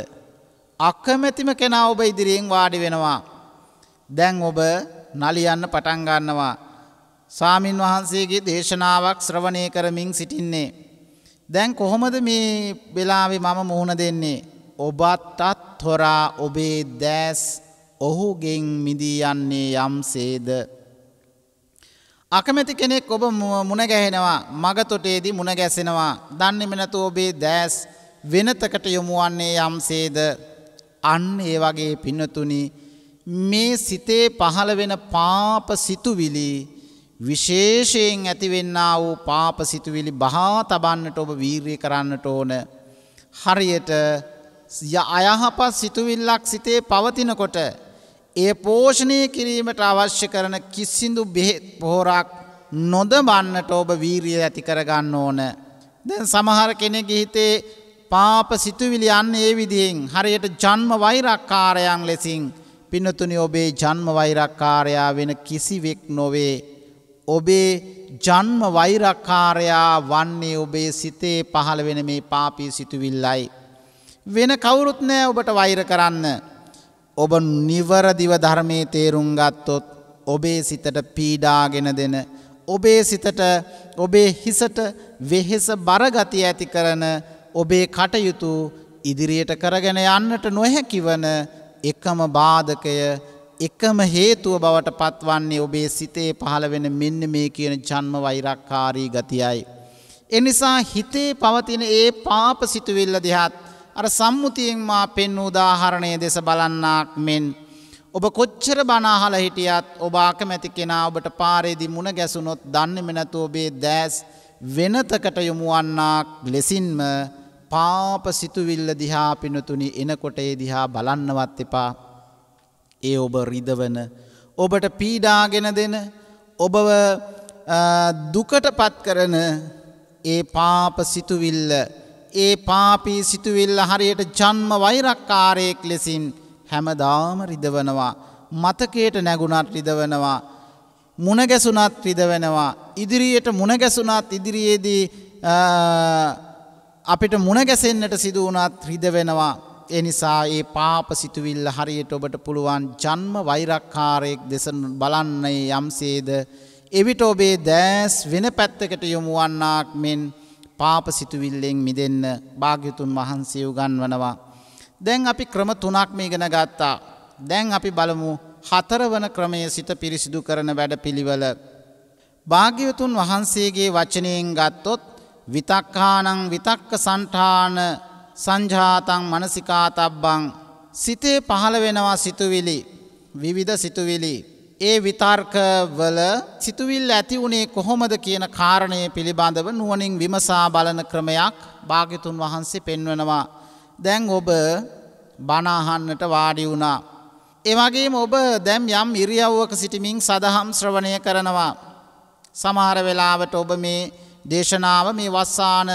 අකමැතිම කෙනා ඔබ ඉදිරියෙන් වාඩි වෙනවා. දැන් ඔබ නලියන්න පටන් ගන්නවා. සාමින් වහන්සේගේ දේශනාවක් ශ්‍රවණය කරමින් සිටින්නේ. දැන් කොහොමද මේ වෙලාවෙ මම මුහුණ දෙන්නේ. ඔබත්තත් හොරා ඔබේ දෑස් ඔහුගෙන් මිදී යන්නේ යම්සේද. අකමැති කෙනෙක් ඔබ මුණගැහෙනවා මගතොටේදී මුණගැසෙනවා දන්නෙම නැතු ඔබේ දෑස් වෙනතකට යොමුවන්නේ යම්සේද අන්න ඒ වගේ පින්නතුනි මේ සිතේ පහළ වෙන පාප සිතුවිලි විශේෂයෙන් ඇතිවෙන්න වූ පාප සිතුවිලි බහා තබන්නට ඔබ වීර්ය කරන්නට ඕන. හරියට අයහපත් සිතුවිල්ලක් සිතේ පවතිනකොට ඒ පෝෂණය කිරීමට අවශ්‍ය කරන කිසිදු බෙහෙත් පොහොරක් නොදබන්නට ඔබ වීරිය ඇති කරගන්න ඕන. දැන් සමහර කෙනෙක් හිතේ පාප සිතුවිලි අන්න ඒ විදිහෙන් හරියට ජන්ම වෛරක්කාරයන් ලෙසින් පින්නතුනි ඔබේ ජන්ම වෛරක්කාරයා වෙන කිසිවෙක් නොවේ. ඔබේ ජන්ම වෛරක්කාරයා වන්නේ ඔබේ සිතේ පහළ වෙන මේ පාපී සිතුවිල්ලයි. වෙන කවුරුත් නෑ ඔබට වෛර කරන්න. ඔබ නිවරදිව ධර්මයේ තේරුම් ගත්තොත් ඔබේ සිතට පීඩාගෙන දෙන. ඔබේ සිතට ඔබේ හිසට වෙහෙස බරගති ඇති කරන ඔබේ කටයුතු ඉදිරියට කරගෙන යන්නට නොහැකිවන එකම බාධකය එකම හේතුව බවට පත්වන්නේ ඔබේ සිතේ පහළ වෙන මෙන්න මේ කියන ජන්ම වෛරක්කාරී ගතියයි. එනිසා හිතේ පවතින ඒ පාප සිතුවිල්ල දිහත් අර සම්මුතියෙන් මා පෙන් උදාහරණය දෙස බලන්නාක් මෙන්. ඔබ කොච්චර බනාහල හිටියත් ඔබ අකමැති කෙනා ඔබට පාරේදි මුණ ගැසුනොත් දන්නෙම නැතුව ඔබේ දෑස් වෙනතකට යොමුවන්නාක් ලෙසින්ම පාප සිතුවිල්ල දිහා පිනතුනි එනකොට ඒ දිහා බලන්නවත් එපා. ඒ ඔබ රිදවන ඔබට පීඩාගෙන දෙන ඔබව දුකට පත් කරන ඒ පාප සිතුවිල්ල ඒ පාපී සිතුවිල්ල හරියට ජන්ම වෛරක්කාරයෙක් ලෙසින් හැමදාම රිදවනවා මතකයට නැගුණත් රිදවනවා මුණගැසුනත් රිදවෙනවා ඉදිරියට මුණගැසුනත් ඉදිරියේදී අපිට මුණගැසෙන්න්නට සිදු වුණත් රිද වෙනවා. ඒ නිසා ඒ පාප සිතුවිල්ල හරියට ඔබට පුළුවන් ජන්ම වෛරක්කාරයෙක් දෙස බලන්නේ යම්සේද එවිට ඔබේ දෑස් වෙන පැත්තකට යොමුුවන්නාක් මෙන් පාප සිතුවිල්ලෙන් මිදන්න භාග්‍යතුන් වහන්සේ උගන්වනවා. දැන් අපි ක්‍රම තුනක් මේ ගෙන ගත්තා. දැන් අපි බලමු හතරවන ක්‍රමය සිත පිරිසිදු කරන වැඩ පිළිවල. භාග්‍යවතුන් වහන්සේගේ වචනයෙන් ගත්තොත් විතක්කානං විතක්ක සංඨාන සංජාතං මනසිකාතබ්බං සිතේ පහළ වෙනවා සිතුවිලි විවිධ සිතුවිලි ඒ විතර්ක වල සිතුවිල්ල ඇති වුණේ කොහොමද කියන කාරණය පිළිබඳව නුවණින් විමසා බලන ක්‍රමයක් භාග්‍යතුන් වහන්සේ පෙන්වනවා දැන් ඔබ බණ අහන්නට වාඩි වුණා ඒ වගේම ඔබ දැන් යම් ඉරියව්වක සිටමින් සදහම් ශ්‍රවණය කරනවා සමහර වෙලාවට ඔබ මේ දේශනාව මේ වස්සාන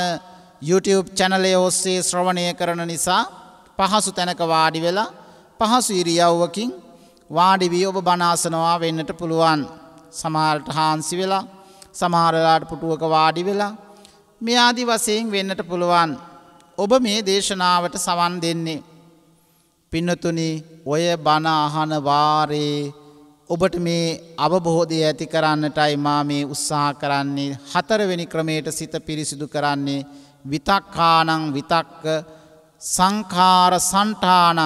YouTube චැනලය ඔස්සේ ශ්‍රවණය කරන නිසා පහසු තැනක වාඩි වෙලා පහසු ඉරියව්වකින් වාඩි වී ඔබ බණාසනවා වෙන්නට පුළුවන්. සමහරට හාන්සි වෙලා සමහරලාට පුටුවක වාඩි වෙලා මේ ආදි වශයෙන් වෙන්නට පුළුවන්. ඔබ මේ දේශනාවට සවන් දෙන්නේ. පින්නතුනි ඔය බණ අහන වාරේ ඔබට මේ අවබොහෝධය ඇති කරන්නටයි මා මේ උත්සාහ කරන්නේ හතරවෙනි ක්‍රමයට සිත පිරිසිදු කරන්නේ විතක්කානං විතක්ක සංකාර සන්ටානං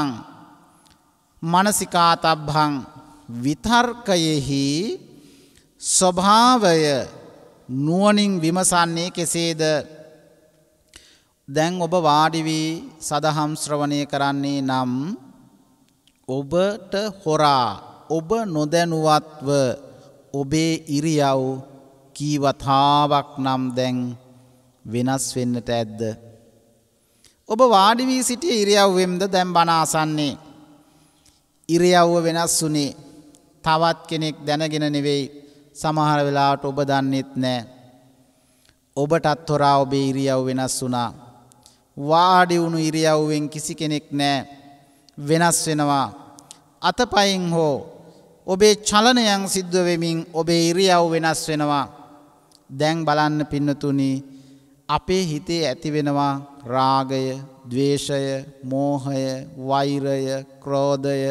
මනසිකාතබ්හං විතර්කයෙහි ස්වභාවය නුවනින් විමසන්නේ කෙසේද දැන් ඔබ වාඩිවී සදහම් ශ්‍රවණය කරන්නේ නම් ඔබට හොරා ඔබ නොදැනුවත්ව ඔබේ ඉරියව් කීවතාවක් නම් දැන් වෙනස් වෙන්නට ඇද්ද. ඔබ වාඩි වී සිටිය ඉරියව්වෙම්ද දැන් බණ අසන්නේ. ඉරියව්ව වෙනස් වුණේ තවත් කෙනෙක් දැනගෙන නෙවෙයි සමහර වෙලාවට ඔබ දන්නෙත් නෑ. ඔබටත් හොරා ඔබේ ඉරියව් වෙනස් වුණා. වාඩි වුණු ඉරියව්වෙන් කිසි කෙනෙක් නෑ වෙනස් වෙනවා. අතපයින් හෝ ඔබේ චලනයන් සිද්ධ වෙමින් ඔබේ ඉරියව් වෙනස් වෙනවා. දැන් බලන්න පින්නතුනි අපේ හිතේ ඇතිවෙනවා රාගය, ద్వේෂය, මෝහය, වෛරය, ක්‍රෝධය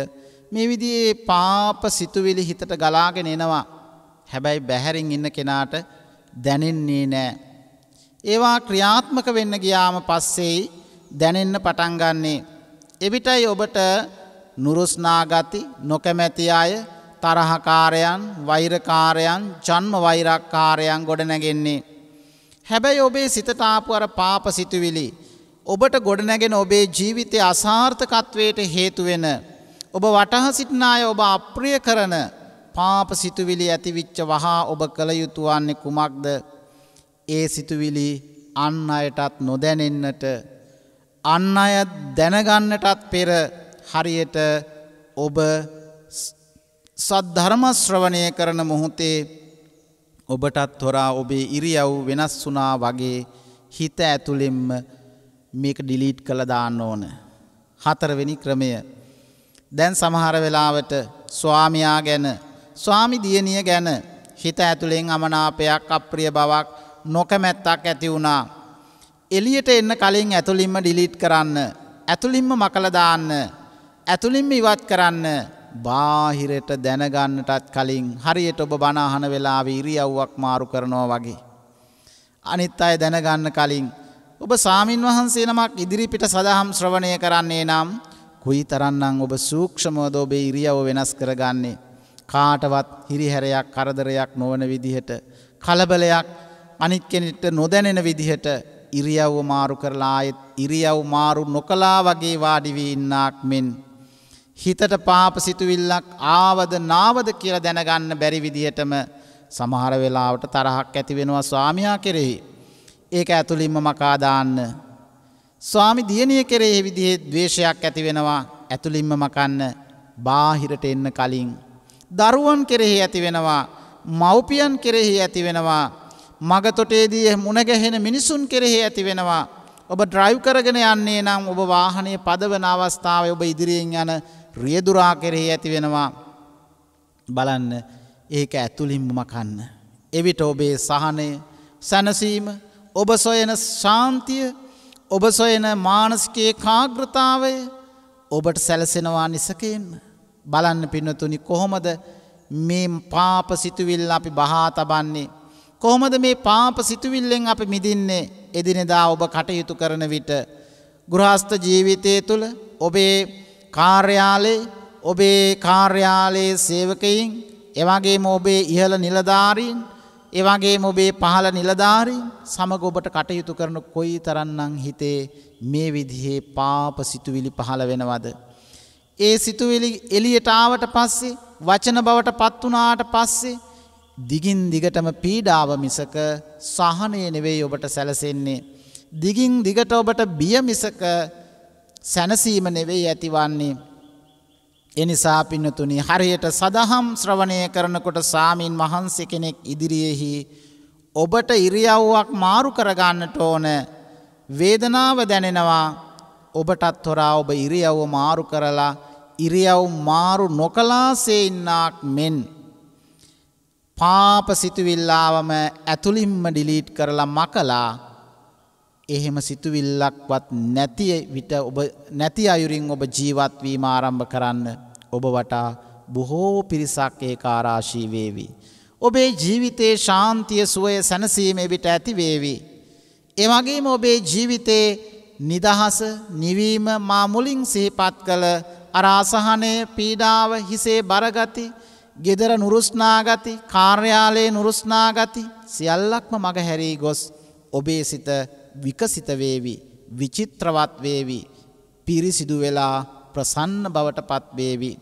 මේ විදිහේ පාප සිතුවිලි හිතට ගලාගෙන එනවා. හැබැයි බැහැරින් ඉන්න කෙනාට දැනෙන්නේ නෑ. ඒවා ක්‍රියාත්මක වෙන්න ගියාම පස්සෙයි දැනෙන්න පටන් ගන්නේ. එවිටයි ඔබට නුරුස්නාගති, නොකමැති අය, තරහකාරයන් වෛරකාරයන් ජන්ම වෛරක්කාරයන් ගොඩනැගෙන්නේ. හැබැයි ඔබේ සිතටාපු අර පාප සිතුවිලි. ඔබට ගොඩනැගෙන ඔබේ ජීවිතය අසාර්ථකත්වයට හේතුවෙන. ඔබ වටහ සිටිනාය ඔබ අප්‍රිය කරන පාප සිතුවිලි ඇතිවිච්ච වහා ඔබ කළ යුතුවන්නේ කුමක්ද. ඒ සිතුවිලි අන්න අයටත් නොදැනෙන්නට. අන්න අය දැනගන්නටත් පෙර හරියට ඔබ සද්ධර්ම ශ්‍රවණය කරන මොහොතේ ඔබටත් හොරා ඔබේ ඉරියව් වෙනස් වුණා වගේ හිත ඇතුළෙන්ම මේක ඩිලීට් කළ දාන්න ඕන. හතරවෙනි ක්‍රමය. දැන් සමහර වෙලාවට ස්වාමියා ගැන ස්වාමි දියණිය ගැන හිත ඇතුළෙන් අමනාපයක් අප්‍රිය බවක් නොකමැත්තක් ඇති වුණා. එලියට එන්න කලින් ඇතුළින්ම ඩිලීට් කරන්න. ඇතුළින්ම මකල දාන්න. ඇතුළින්ම ඉවත් කරන්න. බාහිරට දැනගන්නටත් කලින් හරියට ඔබ බණහන වෙලාව ඉරියව්වක් මාරු කරනවා වගේ. අනිත් අය දැනගන්න කලින් ඔබ සාමීන් වහන්සේ නමක් ඉදිරිපිට සදහම් ශ්‍රවණය කරන්නේ නම් කුයි තරන්නම් ඔබ සූක්ෂමෝද ඔබේ ඉරියව වෙනස් කරගන්නේ. කාටවත් හිරිහැරයක් කරදරයක් නොවන විදිහට කලබලයක් අනිත් කෙනෙට නොදැනෙන විදිහට ඉරියව්ව මාරු කරලා ආයෙත් ඉරියව් මාරු නොකලා වගේ වාඩි වී ඉන්නාක් මෙන් හිතට පාප සිතුවිල්ලක් ආවද නාවද කියලා දැනගන්න බැරි විදිහටම සමහර වෙලාවට තරහක් ඇති වෙනවා ස්වාමියා කෙරෙහි. ඒක ඇතුළින්ම මකාදාන්න. ස්වාමි දියණිය කෙරෙහි විදිහේ ද්වේෂයක් ඇති වෙනවා ඇතුළින්ම මකන්න බාහිරට එන්න කලින්. දරුවන් කෙරෙහි ඇති වෙනවා මව්පියන් කෙරෙහි ඇති වෙනවා මගතොටේදී මුණගැහෙන මිනිසුන් කෙරෙහි ඇති වෙනවා ඔබ ඩ්‍රයිව් කරගෙන යන්නේ නම් ඔබ වාහනය පදවන අවස්ථාව ඔබ ඉදිරියෙන් යන රියදුරා කෙරෙහි ඇතිවෙනවා බලන්න ඒක ඇතුළින්ම කන්න. එවිට ඔබේ සහනය සැනසීම ඔබ සොයන ශාන්තිය ඔබ සොයන මානසිකයේ කාග්‍රතාවය ඔබට සැලසෙනවා නිසකෙන් බලන්න පින්නතුනි කොහොමද මේ පාප සිතුවිල් අපි බහා තබන්නේ. කොහොමද මේ පාප සිතුවිල්ලෙන් අපි මිදින්නේ එදිනෙදා ඔබ කටයුතු කරන විට ගෘහස්ථ ජීවිතය තුළ ඔබේ කාර්යාලේ ඔබේ කාර්යාලයේ සේවකයින් එවගේම ඔබේ ඉහළ නිලධාරීන් එවගේම ඔබේ පහළ නිලධාරීන් සමග ඔබට කටයුතු කරන කොයි තරන්නම් හිතේ මේ විදිහේ පාප සිතුවිලි පහළ වෙනවද ඒ සිතුවිලි එළියට ආවට පස්සේ වචන බවට පත් වුණාට පස්සේ දිගින් දිගටම පීඩාව මිසක සහනය නෙවෙයි ඔබට සැලසෙන්නේ දිගින් දිගට ඔබට බිය මිසක සැනසීම නෙවෙයි ඇතිවන්නේ. එනිසා පින්නතුනි හරියට සදහම් ශ්‍රවණය කරනකොට සාමීන් වහන්සේ කෙනෙක් ඉදිරියේහි ඔබට ඉරියව්වක් මාරු කරගන්නට ඕන වේදනාව දැනෙනවා ඔබටත් තොරා ඔබ ඉරියව්ව මාරු කරලා ඉරියව් මාරු නොකලාසේ ඉන්නාක් මෙන් පාප සිතුවිල්ලාවම ඇතුළින්ම ඩිලීට් කරලා මකලා එහෙම සිතුවිල්ලක්වත් නැති විට ඔබ නැති අයුරින් ඔබ ජීවත් වීම ආරම්භ කරන්න ඔබ වටා බොහෝ පිරිසක් ඒකාරාශී වේවි. ඔබේ ජීවිතයේ ශාන්තිය සුවය සැනසීමේ විට ඇති වේවි. එවගේම ඔබේ ජීවිතයේ නිදහස නිවීම මා මුලින් සිහිපත් කළ අරාසහනය පීඩාව හිසේ බරගති ගෙදර නුරුස්නාගති කාර්යාලයේ නුරුස්නාගති සියල්ලක්ම මගහැරී ගොස් ඔබේ සිත විකසිත වේවි විචිත්‍රවත් වේවි පිරිසිදු වෙලා ප්‍රසන්න බවටපත් වේවි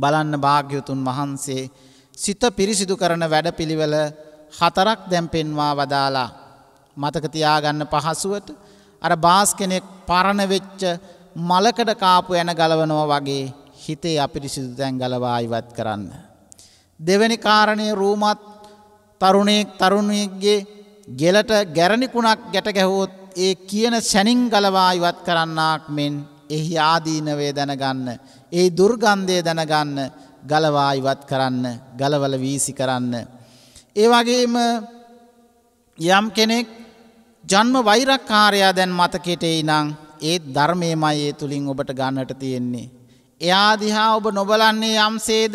බලන්න භාග්‍යවතුන් වහන්සේ සිත පිරිසිදු කරන වැඩපිළිවෙල හතරක් දැන් පෙන්වා වදාලා මතක තියාගන්න පහසුවට අර බාස් කෙනෙක් පරණ වෙච්ච මලකඩ කාපු යන ගලවනවා වගේ හිතේ අපිරිසිදු තැන් ගලවා ඉවත් කරන්න දෙවෙනි කාරණේ රූමත් තරුණයෙක් තරුණියගේ ගෙලට ගැරණිකුණක් ගැට ගැහුවොත් ඒ කියන සැනින් ගලවා ඉවත් කරන්නාක් මෙන් එහි ආදීනවේ දැනගන්න. ඒ දුර්ගන්ධය දැනගන්න ගලවා ඉවත් කරන්න ගලවල වීසි කරන්න. ඒ වගේම යම් කෙනෙක් ජන්ම වෛරක්කාරයා දැන් මතකෙටෙයි නං ඒ ධර්මයමයි ඒ තුළින් ඔබට ගන්නට තියෙන්නේ. එයා දිහා ඔබ නොබලන්නේ යම්සේද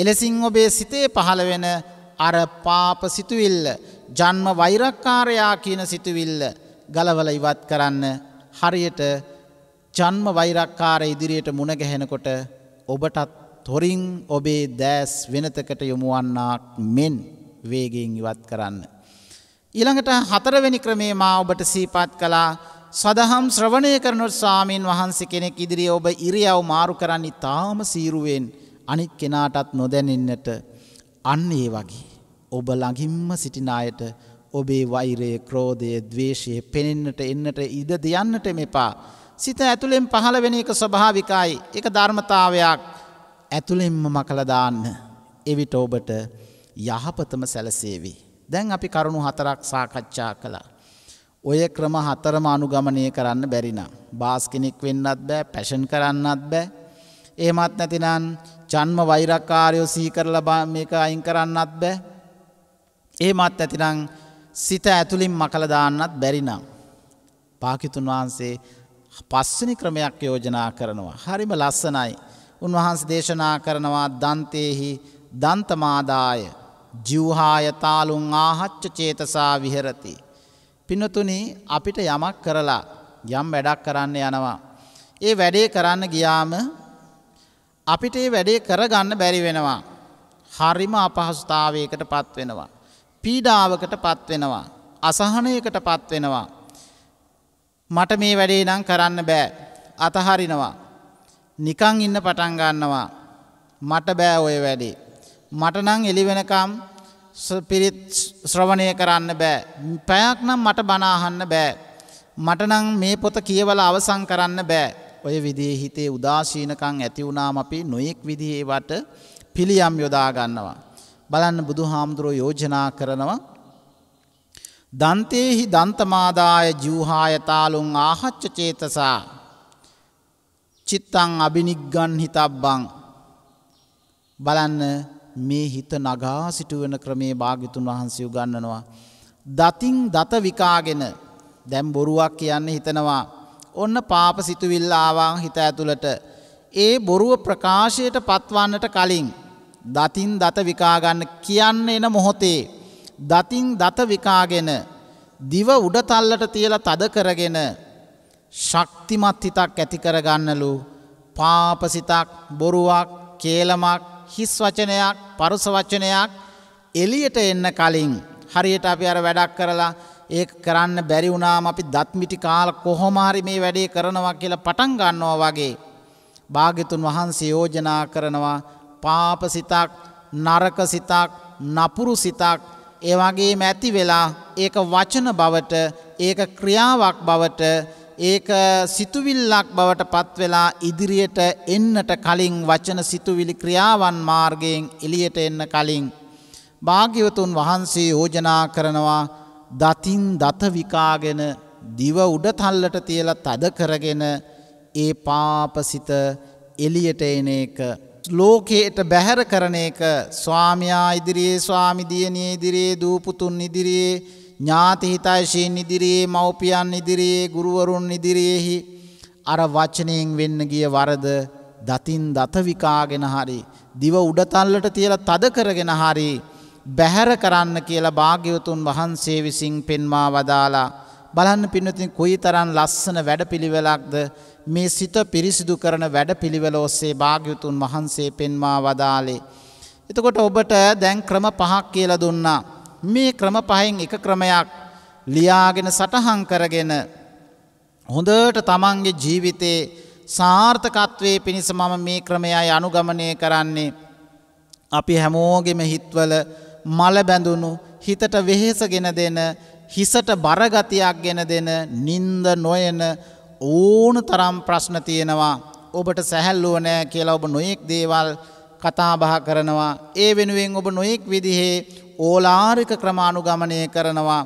එලෙසින් ඔබේ සිතේ පහළ වෙන අර පාප සිතුවිල්ල ජන්ම වෛරක්කාරයා කියන සිතුවිල්ල ගලවල ඉවත් කරන්න හරියට ජන්ම වෛරක්කාර ඉදිරියට මුණගැහෙනකොට ඔබටත් තොරින් ඔබේ දෑස් වෙනතකට යොමුුවන්නාක් මෙන් වේගෙන් ඉවත් කරන්න. ඊළඟට හතරවෙනි ක්‍රමේ මා ඔබට සීපත් කලා සදහම් ශ්‍රවණය කරනොත් ස්වාමීන් වහන්සේ කෙනෙක් ඉදිරිිය ඔබ ඉරියව් මාරු කරන්නේ තාම සීරුවෙන් අනිත් කෙනාටත් නොදැනන්නට අන්න ඒ වගේ. ඔබ ළඟින්ම සිටින අයට ඔබේ වෛරය ක්‍රෝධය දවේශය පෙනෙන්නට එන්නට ඉඩ දෙයන්නට මෙපා. සිත ඇතුළෙන් පහළ වෙන එක ස්වභාවිකයි එක ධර්මතාවයක් ඇතුළෙන්ම මකළදාන්න එවිට ඔබට යහපතම සැලසේවි. දැන් අපි කරුණු හතරක් සාකච්ඡා කළා. ඔය ක්‍රම හතරම අනුගමනය කරන්න බැරිනම්. බාස් කෙනෙක් වෙන්නත් බෑ පැෂන් කරන්නත් බෑ. ඒමත් නැතිනන් ජන්ම වෛරක්කාරයෝ සීකරල බා මේක අයින් කරන්නත් බෑ ඒමත් ඇතිනං සිත ඇතුළින් මකළදාන්නත් බැරිනම්. පාකිතුන් වහන්සේ පස්සනි ක්‍රමයක් යෝජනා කරනවා. හරිම ලස්සනයි. උන්වහන්ස දේශනා කරනවා දන්තයෙහි දන්තමාදාය ජිව්හායතාලුන් ආහච්ච චේතසා විහරති. පිනතුනි අපිට යමක් කරලා යම් වැඩක් කරන්න යනවා. ඒ වැඩේ කරන්න ගියාම අපිට ඒ වැඩේ කරගන්න බැරි වෙනවා. හරිම අපහසුතාවයකට පත්වෙනවා. පීඩාවකට පත්වෙනවා. අසහනයකට පත්වෙනවා. මට මේ වැඩේ නම් කරන්න බෑ අතහරිනවා. නිකං ඉන්න පටන් ගන්නවා. මට බෑ ඔය වැඩේ. මට නම් එළි වෙනකම් පිරිත් ශ්‍රවණය කරන්න බෑ. පැයක් නම් මට බනාහන්න බෑ. මට නම් මේ පොත කියවල අවසන් කරන්න බෑ. ඔය විදිහේ හිතේ උදාශීනකම් ඇති වුණාම අපි නොයෙක් විදිහේවට පිළියම් යොදා ගන්නවා. බලන්න බුදුහාමුදුරෝ යෝජනා කරනවා දන්තේහි දන්තමාදාය ජූහායතාලුන් ආහච්ච චේතසා චිත්තං අබිනිග්ගන් හිතබ්බං බලන්න මේ හිත නගා සිටුවන ක්‍රමේ භාගිතුන් වහන්සේ උගන්වනවා දතින් දත විකාගෙන දැන් බොරුවක් කියන්නේ හිතනවා ඔන්න පාප සිතුවිල්ල ආවා හිත ඇතුළට ඒ බොරුව ප්‍රකාශයට පත්වන්නට කලින් දතින් දත විකාගන්න කියන්න එන මොහොතේ දතින් දත විකාගෙන දිව උඩතල්ලට තියලා තද කරගෙන ශක්තිමත් හිතක් ඇති කරගන්නලු පාපසිතක් බොරුවක් කේලමක් හිස් වචනයක් පරුස වචනයක් එලියට එන්න කලින් හරියට අපි අර වැඩක් කරලා ඒ කරන්න බැරි වුණාම අපි දත්මිටි කාල කොහොම හරි මේ වැඩේ කරනවා කියලා පටන් ගන්නවා වගේ භාග්‍යතුන් වහන්සේ යෝජනා කරනවා පාපසිතක් නරකසිතක් නපුරු සිතක් ඒවගේ මැති වෙලා ඒක වචන බවට ඒක ක්‍රියාවක් බවට ඒක සිතුවිල්ලක් බවට පත්වෙලා ඉදිරියට එන්නට කලින් වචන සිතුවිලි ක්‍රියාවන් මාර්ගයෙන් එළියට එන්න කලින්. භාග්‍යවතුන් වහන්සේ යෝජනා කරනවා දතින් දතවිකාගෙන දිව උඩතල්ලට තියලා තද කරගෙන ඒ පාපසිත එලියට එන එක ලෝකයට බැහැර කරන එක ස්වාමියා ඉදිරියේ ස්වාමිදියණිය ඉදිරියේ දූපුතුන් ඉදිරියේ ඥාති හිතයිෂීන් ඉදිරියේ මව්පියන් ඉදිරියේ ගුරුවරුන් ඉදිරියේහි අර වචනයෙන් වෙන්න ගිය වරද දතින් දත විකාගෙන හරි දිව උඩතල්ලට තියලා තද කරගෙන හරි බැහැර කරන්න කියලා භාග්‍යවතුන් වහන්සේ විසින් පෙන්වා වදාලා බලන්න පින්නතින් කොයිතරම් ලස්සන වැඩපිළිවෙලක්ද මේ සිත පිරිසිදු කරන වැඩපිළිවෙල ඔස්සේ භාග්‍යතුන් වහන්සේ පෙන්වා වදාලේ. එතකොට ඔබට දැන් ක්‍රම පහක් කියලා දුන්නා. මේ ක්‍රම පහෙන් එක ක්‍රමයක් ලියාගෙන සටහන් කරගෙන හොඳට තමන්ගේ ජීවිතේ සාර්ථකත්වයේ පිණිස මම මේ ක්‍රමයයි අනුගමනය කරන්නේ. අපි හැමෝගෙම හිත්වල මල බැඳුණු හිතට වෙහෙසගෙන දෙන හිසට බරගතියක් ගෙන දෙන නින්ද නොයන ඕන තරම් ප්‍රශ්න තියෙනවා ඔබට සැහැල්ලුව නෑ කියලා ඔබ නොයෙක් දේවල් කතාබහ කරනවා ඒ වෙනුවෙන් ඔබ නොයෙක් විදිහේ ඕලාරික ක්‍රමානුගමනය කරනවා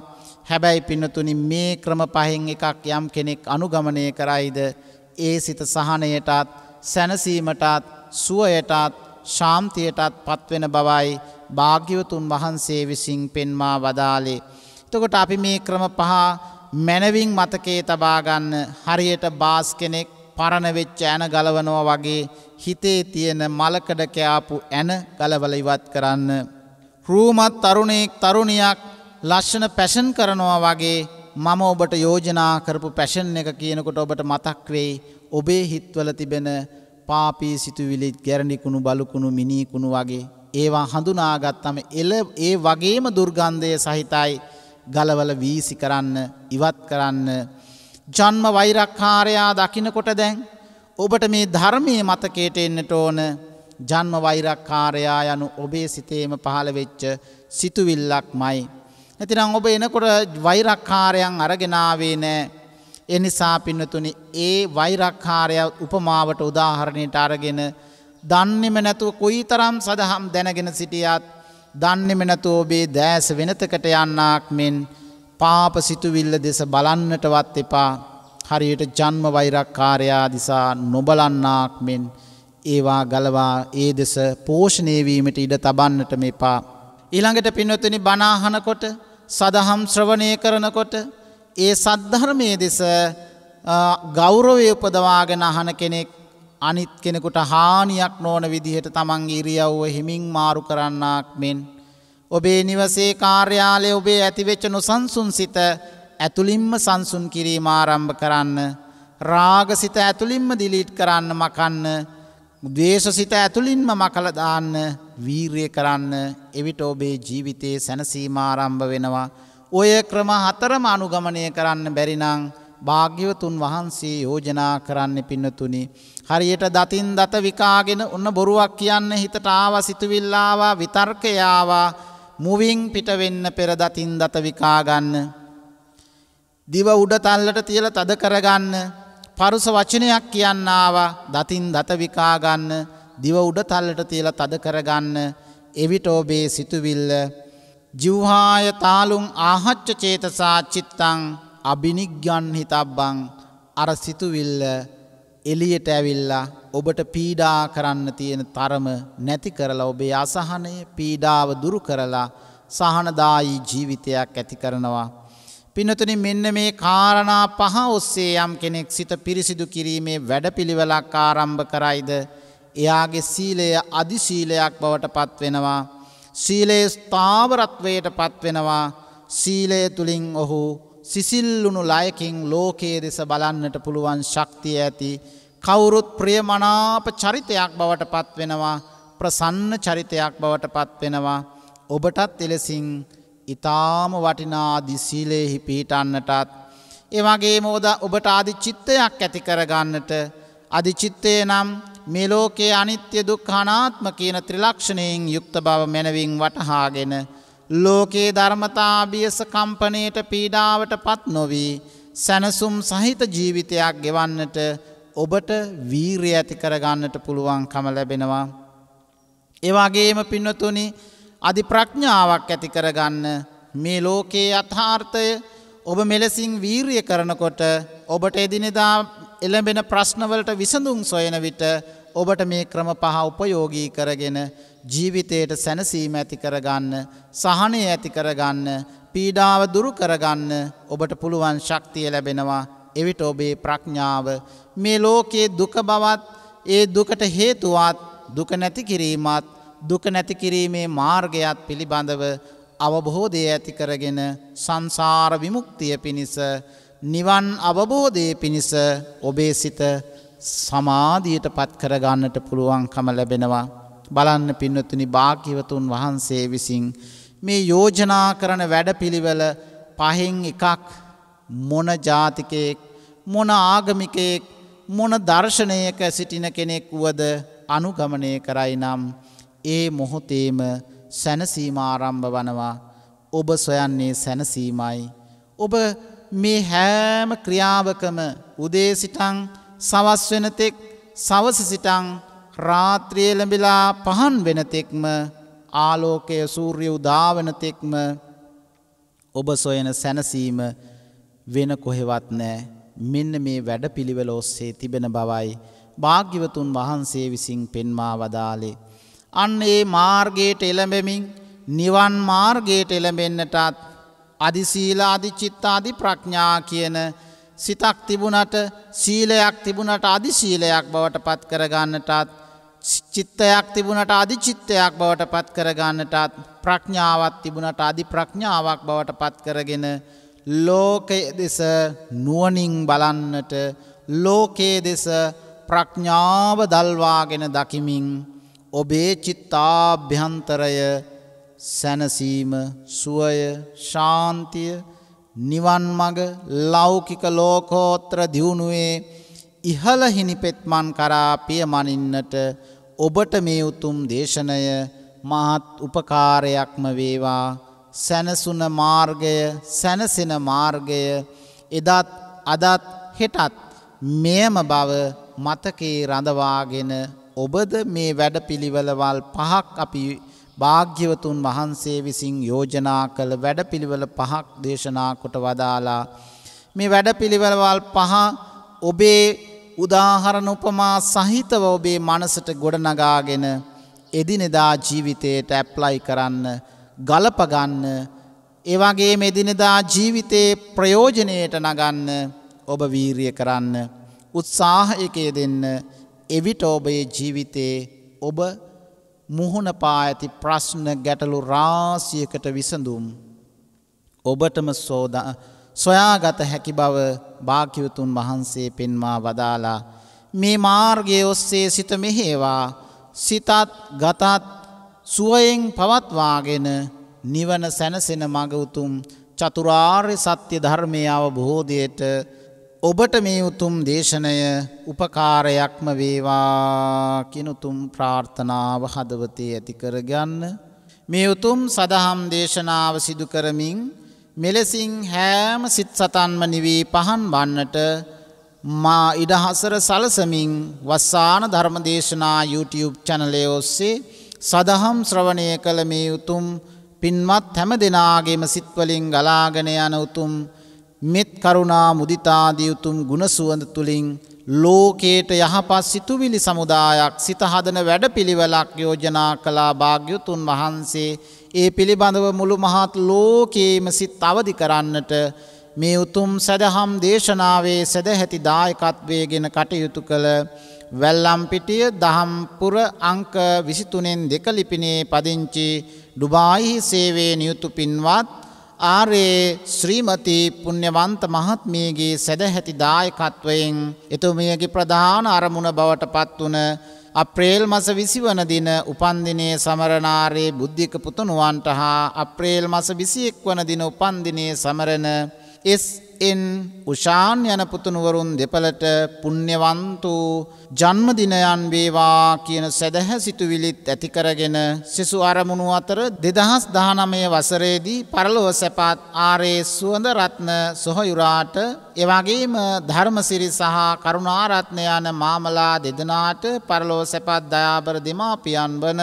හැබැයි පින්නතුනි මේ ක්‍රම පහෙන් එකක් යම් කෙනෙක් අනුගමනය කරයිද ඒ සිත සහනයටත් සැනසීමටත් සුවයටත් ශාම්තියටත් පත්වෙන බවයි භාග්‍යවතුන් වහන්සේ විසින් පෙන්වා වදාලේ. එතකොට අපි මේ ක්‍රම පහ මැනවින් මතකයේ තබාගන්න හරියට බාස් කෙනෙක් පරණවෙච්ච ඇන ගලවනෝ වගේ හිතේ තියෙන මලකඩ කෑපු ඇන ගලවල ඉවත් කරන්න. රූමත් තරුණයෙක් තරුණයක් ලක්ෂණ පැෂන් කරනවා වගේ මම ඔබට යෝජනා කරපු පැෂන් එක කියනකොට ඔබට මතක් වෙයි ඔබේ හිත්වල තිබෙන පාපී සිතුවිලිත් ගැරණිකුණු බලකුණු මිනීකුණු වගේ ඒවා හඳුනාගත්තම එල ඒ වගේම දුර්ගන්ධය සහිතයි ගලවල වීසි කරන්න ඉවත් කරන්න ජන්ම වෛරක්කාරයා දකිනකොට දැන් ඔබට මේ ධර්මය මතකේට එන්නට ඕන ජන්ම වෛරක්කාරයා යනු ඔබේ සිතේම පහළ වෙච්ච සිතුවිල්ලක් මයි. ඇතිනම් ඔබ එනකොට වෛරක්කාරයන් අරගෙනාවේ නෑ එනිසා පින්නතුනි ඒ වෛරක්කාරය උපමාවට උදාහරණයට අරගෙන දන්නෙම නැතුව කොයි තරම් සඳහම් දැනගෙන සිටියත් දන්නෙම නැතුව ඔබේ දෑස වෙනතකට යන්නාක් මෙන් පාප සිතුවිල්ල දෙස බලන්නටවත් එපා හරියට ජන්ම වෛරක්කාරයා දිසා නොබලන්නාක් මෙන් ඒවා ගලවා ඒ දෙස පෝෂණයවීමට ඉඩ තබන්නට මෙපා. ඊළඟට පින්වතනි බනාහනකොට සදහම් ශ්‍රවණය කරනකොට ඒ සද්ධර්මය දෙස ගෞරවය උපදවාගෙන අහන කෙනෙක් අනිත් කෙනෙකුට හානියක් නොවන විදිහට තමන්ගේ ඉරියව්ව හිමින් මාරු කරන්නාක් මෙන් ඔබේ නිවසේ කාර්යාලය ඔබේ ඇතිවෙච්ච නොසන්සුන් සිත ඇතුළින්ම සංසුන් කිරීම ආරම්භ කරන්න රාගසිත ඇතුළින්ම දිලීට් කරන්න මකන්න දේශසිත ඇතුළින්ම මකලදාන්න වීර්ය කරන්න එවිට ඔබේ ජීවිතයේ සැනසීම ආරම්භ වෙනවා ඔය ක්‍රම හතරම අනුගමනය කරන්න බැරිනං භාග්‍යවතුන් වහන්සේ යෝජනා කරන්න පින්නතුනි. හරියට දතින් දත විකාගෙන ඔන්න බොරුවක් කියන්න හිතට ආව සිතුවිල්ලාවා විතර්කයාවා මුවින් පිටවෙන්න පෙර දතින් දත විකාගන්න. දිව උඩ තල්ලට තියල තද කරගන්න. පරුස වචනයක් කියන්නවා දතින් දත විකාගන්න දිව උඩ තල්ලට තියලා තද කරගන්න එවිට ඔබේ සිතුවිල්ල ජිව්හාය තාලුම් ආහච්ච චේතසා චිත්තං අභිනික්ගන් හිතබ්බං අර සිතුවිල්ල එලියට ඇවිල්ලා ඔබට පීඩා කරන්න තියෙන තරම නැති කරලා ඔබේ අසහනය පීඩාව දුරු කරලා සහනදායි ජීවිතයක් ඇති කරනවා. පිනතුනි මෙන්න මේ කාරණා පහ ඔස්සේ යම් කෙනෙක් සිත පිරිසිදු කිරීමේ වැඩපිළිවෙලක් ආරම්භ කරයිද එයාගේ සීලය අධිශීලයක් බවට පත්වෙනවා. සීලයේ ස්ථාවරත්වයට පත්වෙනවා සීලය තුළින් ඔහු සිසිල්ලුණු ලයකින් ලෝකයේ දෙස බලන්නට පුළුවන් ශක්තිය ඇති කවුරුත් ප්‍රියමනාප චරිතයක් බවට පත්වෙනවා ප්‍රසන්න චරිතයක් බවට පත්වෙනවා ඔබටත් එලෙසින් ඊ타ම වටිනා දිසීලෙහි පිහිටන්නටත් ඒ වගේම ඔබ ඔබට ආදිචිත්තයක් ඇති කරගන්නට අදිචිත්තේ නම් මේ ලෝකයේ අනිත්‍ය දුක්ඛ අනාත්ම කියන ත්‍රිලක්ෂණයෙන් යුක්ත බව මනවින් වටහාගෙන ලෝකයේ ධර්මතාබියස කම්පනයට පීඩාවට පත් නොවී සැනසුම් සහිත ජීවිතයක් ගෙවන්නට ඔබට වීරය ඇති කරගන්නට පුළුවන්කම ලැබෙනවා. එවාගේම පින්නතුනි අධි ප්‍රඥාවක් ඇති කරගන්න මේ ලෝකයේ අත්හාර්ථය ඔබ මෙලෙසින් වීරිය කරනකොට ඔබට එදිනෙදා එළඹෙන ප්‍රශ්නවලට විසඳුන් සොයන විට ඔබට මේ ක්‍රම පහ උපයෝගී කරගෙන ජීවිතයට සැනසීම ඇති කරගන්න සහනය ඇති කරගන්න පීඩාව දුරු කරගන්න ඔබට පුළුවන් ශක්තිය ලැබෙනවා එවිට ඔබේ ප්‍රඥාව මේ ලෝකයේ දුක බවත් ඒ දුකට හේතුවත් දුක නැති කිරීමත් දුක නැති කිරීමේ මාර්ගයත් පිළිබඳව අවබොහෝදය ඇති කරගෙන සංසාර විමුක්තිය පිණිස නිවන් අවබෝධය පිණිස ඔබේ සිත සමාධියට පත් කරගන්නට පුළුවන්කම ලැබෙනවා. බලන්න පින්නතුනි භාකිවතුන් වහන්සේ විසින්. මේ යෝජනා කරන වැඩපිළිවෙල පහෙන් එකක් මොන ජාතිකයෙක් මොන ආගමිකයෙක් මොන දර්ශනයක සිටින කෙනෙක් වුවද අනුගමනය කරයි නම් ඒ මොහොතේම සැනසීම ආරම්භ වනවා ඔබ සොයන්නේ සැනසීමයි. ඔබ මේ හෑම ක්‍රියාවකම උදේසිටන් සවස් වෙනතෙක් සවස සිටං රාත්‍රියලඹිලා පහන් වෙනතෙක්ම ආලෝකය සූර්ය උදාවනතෙක්ම ඔබ සොයන සැනසීම වෙන කොහෙවත් නෑ මෙන්න මේ වැඩ පිළිවෙල ඔස්සේ තිබෙන බවයි භාග්‍යවතුන් වහන්සේ විසින් පෙන්වා වදාලේ. අන්න ඒ මාර්ගයට එළඹෙමින් නිවන් මාර්ගයට එළඹෙන්නටත් අදිසීලා අධිචිත්තාදි ප්‍රඥා කියන සිතක් තිබුණට සීලයක් තිබුණට අධි සීලයක් බවට පත් කරගන්නටත් චිත්තයක් තිබුණට අධි චිත්තයක් බවට පත් කරගන්නටත් ප්‍රඥාවත් තිබුණට අධි ප්‍රඥාවක් බවට පත් කරගෙන ලෝකය දෙස නුවනින් බලන්නට ලෝකයේ දෙස ප්‍රඥාව දල්වාගෙන දකිමින් ඔබේ චිත්තාභ්‍යන්තරය සැනසීම සුවය ශාන්තිය නිවන් මඟ ලෞකික ලෝකෝත්‍ර දියුණුවේ ඉහළ හිනිපෙත්මන් කරා පියමනින්නට ඔබට මේ උතුම් දේශනය මහත් උපකාරයක්ම වේවා සැනසුන මාර්ගය සැනසෙන මාර්ගය එදත් අදත් හෙටත් මෙයම බව මතකේ රඳවාගෙන ඔබද මේ වැඩපිළිවලවල් පහක් අපි භාග්‍යවතුන් වහන්සේ විසින් යෝජනා කළ වැඩපිළිවෙල පහක් දේශනා කොට වදාලා මේ වැඩපිළිවෙලවල් පහ ඔබේ උදාහරණ උපමා සහිතව ඔබේ මනසට ගොඩනගාගෙන එදිනෙදා ජීවිතයට ඇප්ලයි කරන්න ගලප ගන්න ඒ වගේ මෙදිනෙදා ජීවිතේ ප්‍රයෝජනයට නගන්න ඔබ වීරිය කරන්න උත්සාහයකය දෙන්න එවිට ඔබේ ජීවිතේ ඔබ මුහුණපා ඇති ප්‍රශ්න ගැටලු රාසියකට විසඳුම් ඔබටම සෝද සොයාගත හැකි බව භාකිවතුන් වහන්සේ පෙන්වා වදාලා මේ මාර්ගය ඔස්සේ සිත මෙහේවා සිතත් ගතත් සුවයෙන් පවත්වාගෙන නිවන සැනසෙන මග උතුම් චතුරාර්ය සත්‍ය ධර්මය අවබෝධයට ඔබට මේ උතුම් දේශනය උපකාරයක්ම වේවා කිනුතුම් ප්‍රාර්ථනාව හදවතේ ඇති කරගන්න මේ උතුම් සදහම් දේශනාව සිදු කරමින් මෙලෙසින් හෑම සිත් සතන්ම නිවී පහන් වන්නට මා ඉඩහසර සලසමින් වස්සාන ධර්මදේශනා YouTube චැනලය ඔස්සේ සදහම් ශ්‍රවණය කළ මේ උතුම් පින්වත් හැම දෙනාගේම සිත්වලින් ගලාගෙන යන උතුම් මෙත් කරුණා මුදිතාදී උතුම් ගුණ සුවඳ තුලින් ලෝකේට යහපත් සිතුවිලි සමුදායක් සිත හදන වැඩපිළිවෙලක් යෝජනා කළා භාග්‍යතුන් වහන්සේ ඒ පිළිබඳව මුළු මහත් ලෝකේම සිත් අවදි කරන්නට මේ උතුම් සදහම් දේශනාවේ සදැහැති දායකත්වයේගෙන කටයුතු කළ වැල්ලම්පිටිය දහම්පුර අංක 23න් දෙක ලිපිනේ පදිංචි ඩුබායි සේවයේ නියුතු පින්වත් ආරේ ශ්‍රීමති පුණ්‍යවන්ත මහත්මියගේ සැදැහැති දායකත්වයෙන් එතුමියගේ ප්‍රධාන අරමුණ බවට පත් වුණ අප්‍රේල් මස 20 වන දින උපන්දිනයේ සමරනාරේ බුද්ධික පුතුණුවන්ට හා අප්‍රේල් මස 21 වන දින උපන්දිනයේ සමරන එස් එන් උෂාන් යන පුතුණුවරුන් දෙපළට පුණ්‍යවන්තු ජන්මදිනයන් වේවා කියන සැදැහැ සිතුවිලිත් ඇතිකරගෙන සිසු අරමුණු අතර දෙදහස් දානමය වසරේදී පරලොව සැපත් ආරේ සුවඳ රත්න සොහයුරාට එවගේම ධර්මසිරි සහ කරුණාරත්න යන මාමලා දෙදනාට පරලොව සැපත් දයාබර දෙමාපියන් වන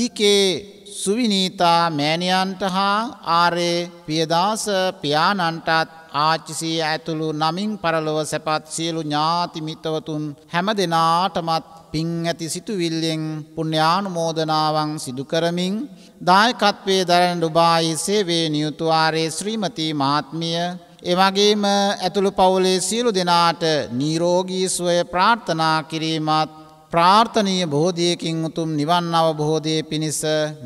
ඊකේ සුවිනීතා මෑණියන්ට හා ආරේ පියදාස පියාණන්ටත් ආච්චිසිය ඇතුළු නමින් පරලොව සැපත් සියලු ඥාතිමිතවතුන් හැම දෙනාටමත් පින් ඇති සිතුවිල්ලෙන් පුුණ්‍යානුමෝදනාවන් සිදුකරමින් දායකත්වේ දරන ඩුබායි සේවේ නියුතුවාරයේ ශ්‍රීමති මාත්මිය එවගේම ඇතුළු පවුලේ සියලු දෙනාට නීරෝගී සුවය ප්‍රාර්ථනා කිරීමත් ප්‍රාර්ථනීය බෝධියකින් උතුම් නිවන් අවබෝධය පිණිස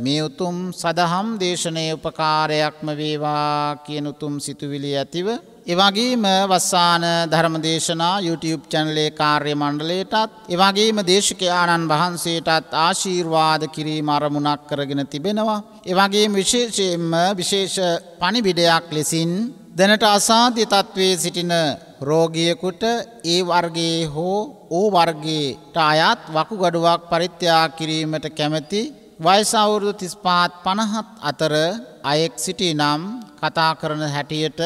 මේ උතුම් සදහම් දේශනයේ උපකාරයක්ම වේවා කියන උතුම් සිතුවිලි ඇතිව එවගේම වස්සාන ධර්මදේශනා YouTube චැනලේ කාර්ය මණ්ඩලයටත් එවගේම දේශකයාණන් වහන්සේටත් ආශීර්වාද කිරීම අරමුණක් කරගෙන තිබෙනවා එවගේම විශේෂයෙන්ම විශේෂ පණිවිඩයක් ලෙසින් දැනට අසාධ්‍ය තත්ත්වයේ සිටින රෝගියෙකුට ඒ වර්ගයේ හෝ ඕ වර්ගයට අයත් වකුගඩුවක් පරිත්‍යාග කිරීමට කැමැති වයස අවුරුදු 35 50 අතර අයෙක් සිටිනම් කතා කරන හැටියට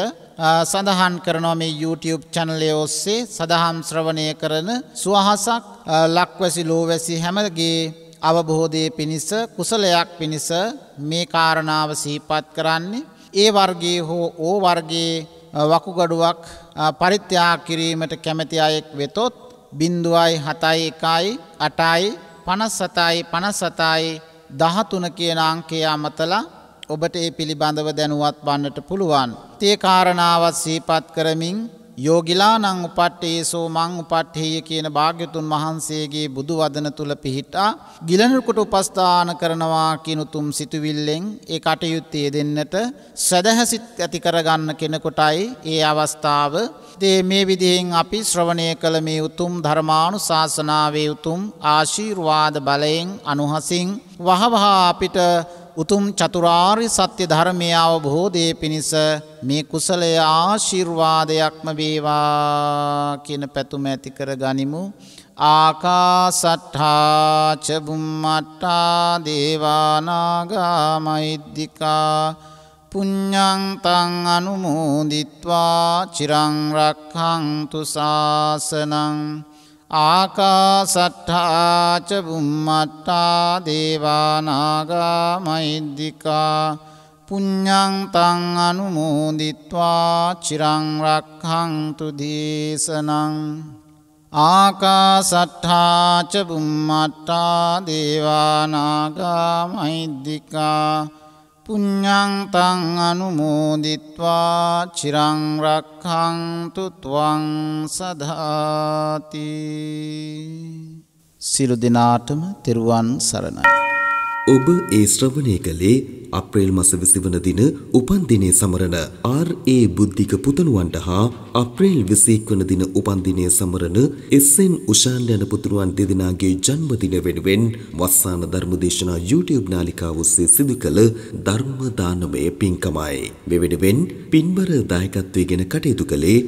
සඳහන් කරනවා මේ YouTube channel එක ඔස්සේ සදහම් ශ්‍රවණය කරන සුවහසක් ලක්වැසි ලෝවැසි හැමගේ අවබෝධයේ පිණිස කුසලයක් පිණිස මේ කාරණාව සිහිපත් කරන්නේ ඒ වර්ගේ හෝ ඕ වර්ගේ වකුගඩුවක් පරිත්‍යාග කිරීමට කැමැති අයෙක් වෙතොත් බින්දුවයි හතයි එකයි අටයි පනස් සතයි පනස් සතයි දහතුන කියන අංකය අමතලා ඔබට ඒ පිළිබඳව දැනුවත් වන්නට පුළුවන්. තේ කාරණාවත් සීපත් කරමින් යෝගිලානං උපට්ටේසෝ මං උපට්හෙය කියන භාග්‍යතුන් වහන්සේගේ බුදු වදන තුළ පිහිටා ගිලනකොට උපස්ථාන කරනවා කිනුතුම් සිතුවිල්ලෙන් ඒ කටයුත්තේ දෙන්නට සැදැහැසිත් ඇති කරගන්න කෙනෙකොටයි ඒ අවස්ථාව දේ මේ විදිහෙන් අපි ශ්‍රවණය කළ මේ උතුම් ධර්මාණු ශාසනාවේ උතුම් ආශීර්වාද බලයෙන් අනුහසින් වහවහා අපිට උතුම් චතුරාර්ය සත්‍ය ධර්මය අවබෝධයේ පිණිස මේ කුසලය ආශිර්වාදයක්ම වේවා කියන පැතුම ඇති කර ගනිමු. ආකාසට්ඨා චබුම්මට්ටා දේවානාගා මෛද්దికා පුඤ්ඤං තං අනුමෝදිත්වා චිරං රක්ඛන්තු ශාසනං ආකාසට්ඨාච බුම්මට්ටා දේවානාගා මෛද්දිකා පුඤ්ඤං තං අනුමෝදිත්වා චිරං රක්ඛන්තු දේශනං ආකාසට්ඨාච බුම්මට්ටා දේවානාගා මෛද්දිකා පුඤ්ඤං තං අනුමෝදිත්වා චිරං රක්ඛන්තු ත්වං සදාති සිළු දිනාටම තෙරුවන් සරණයි ඔබ ඒ ශ්‍රවණය කළේ අප්‍රේල් මස 20 වන දින උපන් දිනයේ සමරන ආර්.ඒ. බුද්ධික පුතණුවන්ට හා අප්‍රේල් 21 වන දින උපන් දිනයේ සමරන එස්.එන්. උෂාන් යන පුතණුවන් දෙදෙනාගේ ජන්මදින වෙනුවෙන් වස්සාන ධර්මදේශනා YouTube නාලිකාව ඔස්සේ සිදු කළ ධර්ම දානමය පින්කමයි. මෙවෙනුවෙන් පින්බර දායකත්වයේගෙන කටයුතු කළේ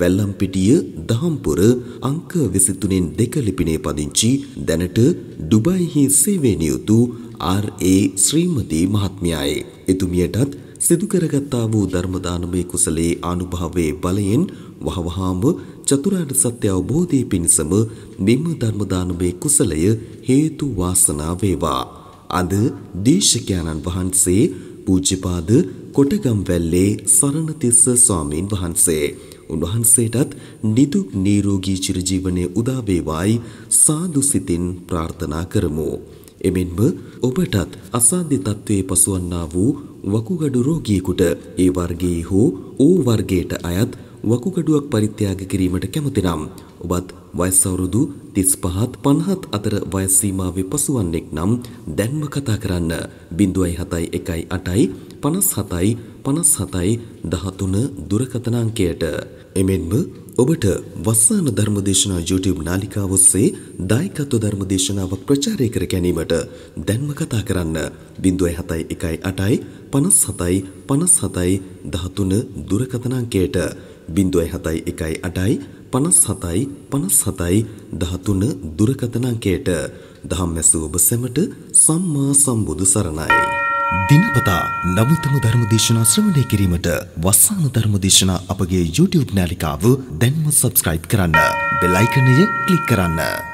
වැල්ලම්පිටිය දහම්පුර අංක 23න් දෙක ලිපිනේ පදිංචි දැනට ඩුබායිහි සේවය නියුතු ආර්.ඒ. ශ්‍රීමති මහත්මියයි. එතුමියටත් සිදු කරගත්තා වූ ධර්මදානමය කුසලයේ අනුභවයේ බලයෙන් වහවහාම චතුරාර්ය සත්‍ය අවබෝධයේ පිණසම මෙම ධර්මදානමය කුසලය හේතු වාසනා වේවා. අද දේශකයන්න් වහන්සේ පූජ්‍යපාද කොටගම්වැල්ලේ සරණතිස්ස ස්වාමීන් වහන්සේ උන්වහන්සේටත් නිදුක් නිරෝගී චිරජීවනයේ උදා වේවායි සාදු සිතින් ප්‍රාර්ථනා කරමු. එමෙන්ම ඔබටත් අසාධ්‍ය තත්ත්වයේ පසුවන්නා වූ වකුගඩු රෝගියෙකුට ඒ වර්ගයේ හෝ ඕ වර්ගයට අයත් වකුගඩුවක් පරිත්‍යාග කිරීමට කැමතිනම් ඔබත් වයස් අවුරුදු 35ත් 50ත් අතර වයස් සීමාවේ පසුවන්නෙක් නම් දැන්ම කතා කරන්න 0.71 57 57 13 දුරකථන අංකයට එමෙන්ම ඔබට වස්සාන ධර්මදේශනා YouTube නාලිකාව ඔස්සේ දායකත්ව ධර්මදේශනාවක් ප්‍රචාරය කර ගැනීමට දැන්ම කතා කරන්න 071 8යි 57යි 13 දුරකථන අංකයට 071 8යි 57යි 57යි 13 දුරකථන අංකයට දහම් ඇසු ඔබ සැමට සම්මා සම්බුදු සරණයි දිනපතා නවතම ධර්මදේශනා ශ්‍රවණය කිරීමට වස්සාන ධර්මදේශනා අපගේ YouTube නාලිකාව දැන්ම subscribe කරන්න. බෙල් icon එක ක්ලික් කරන්න.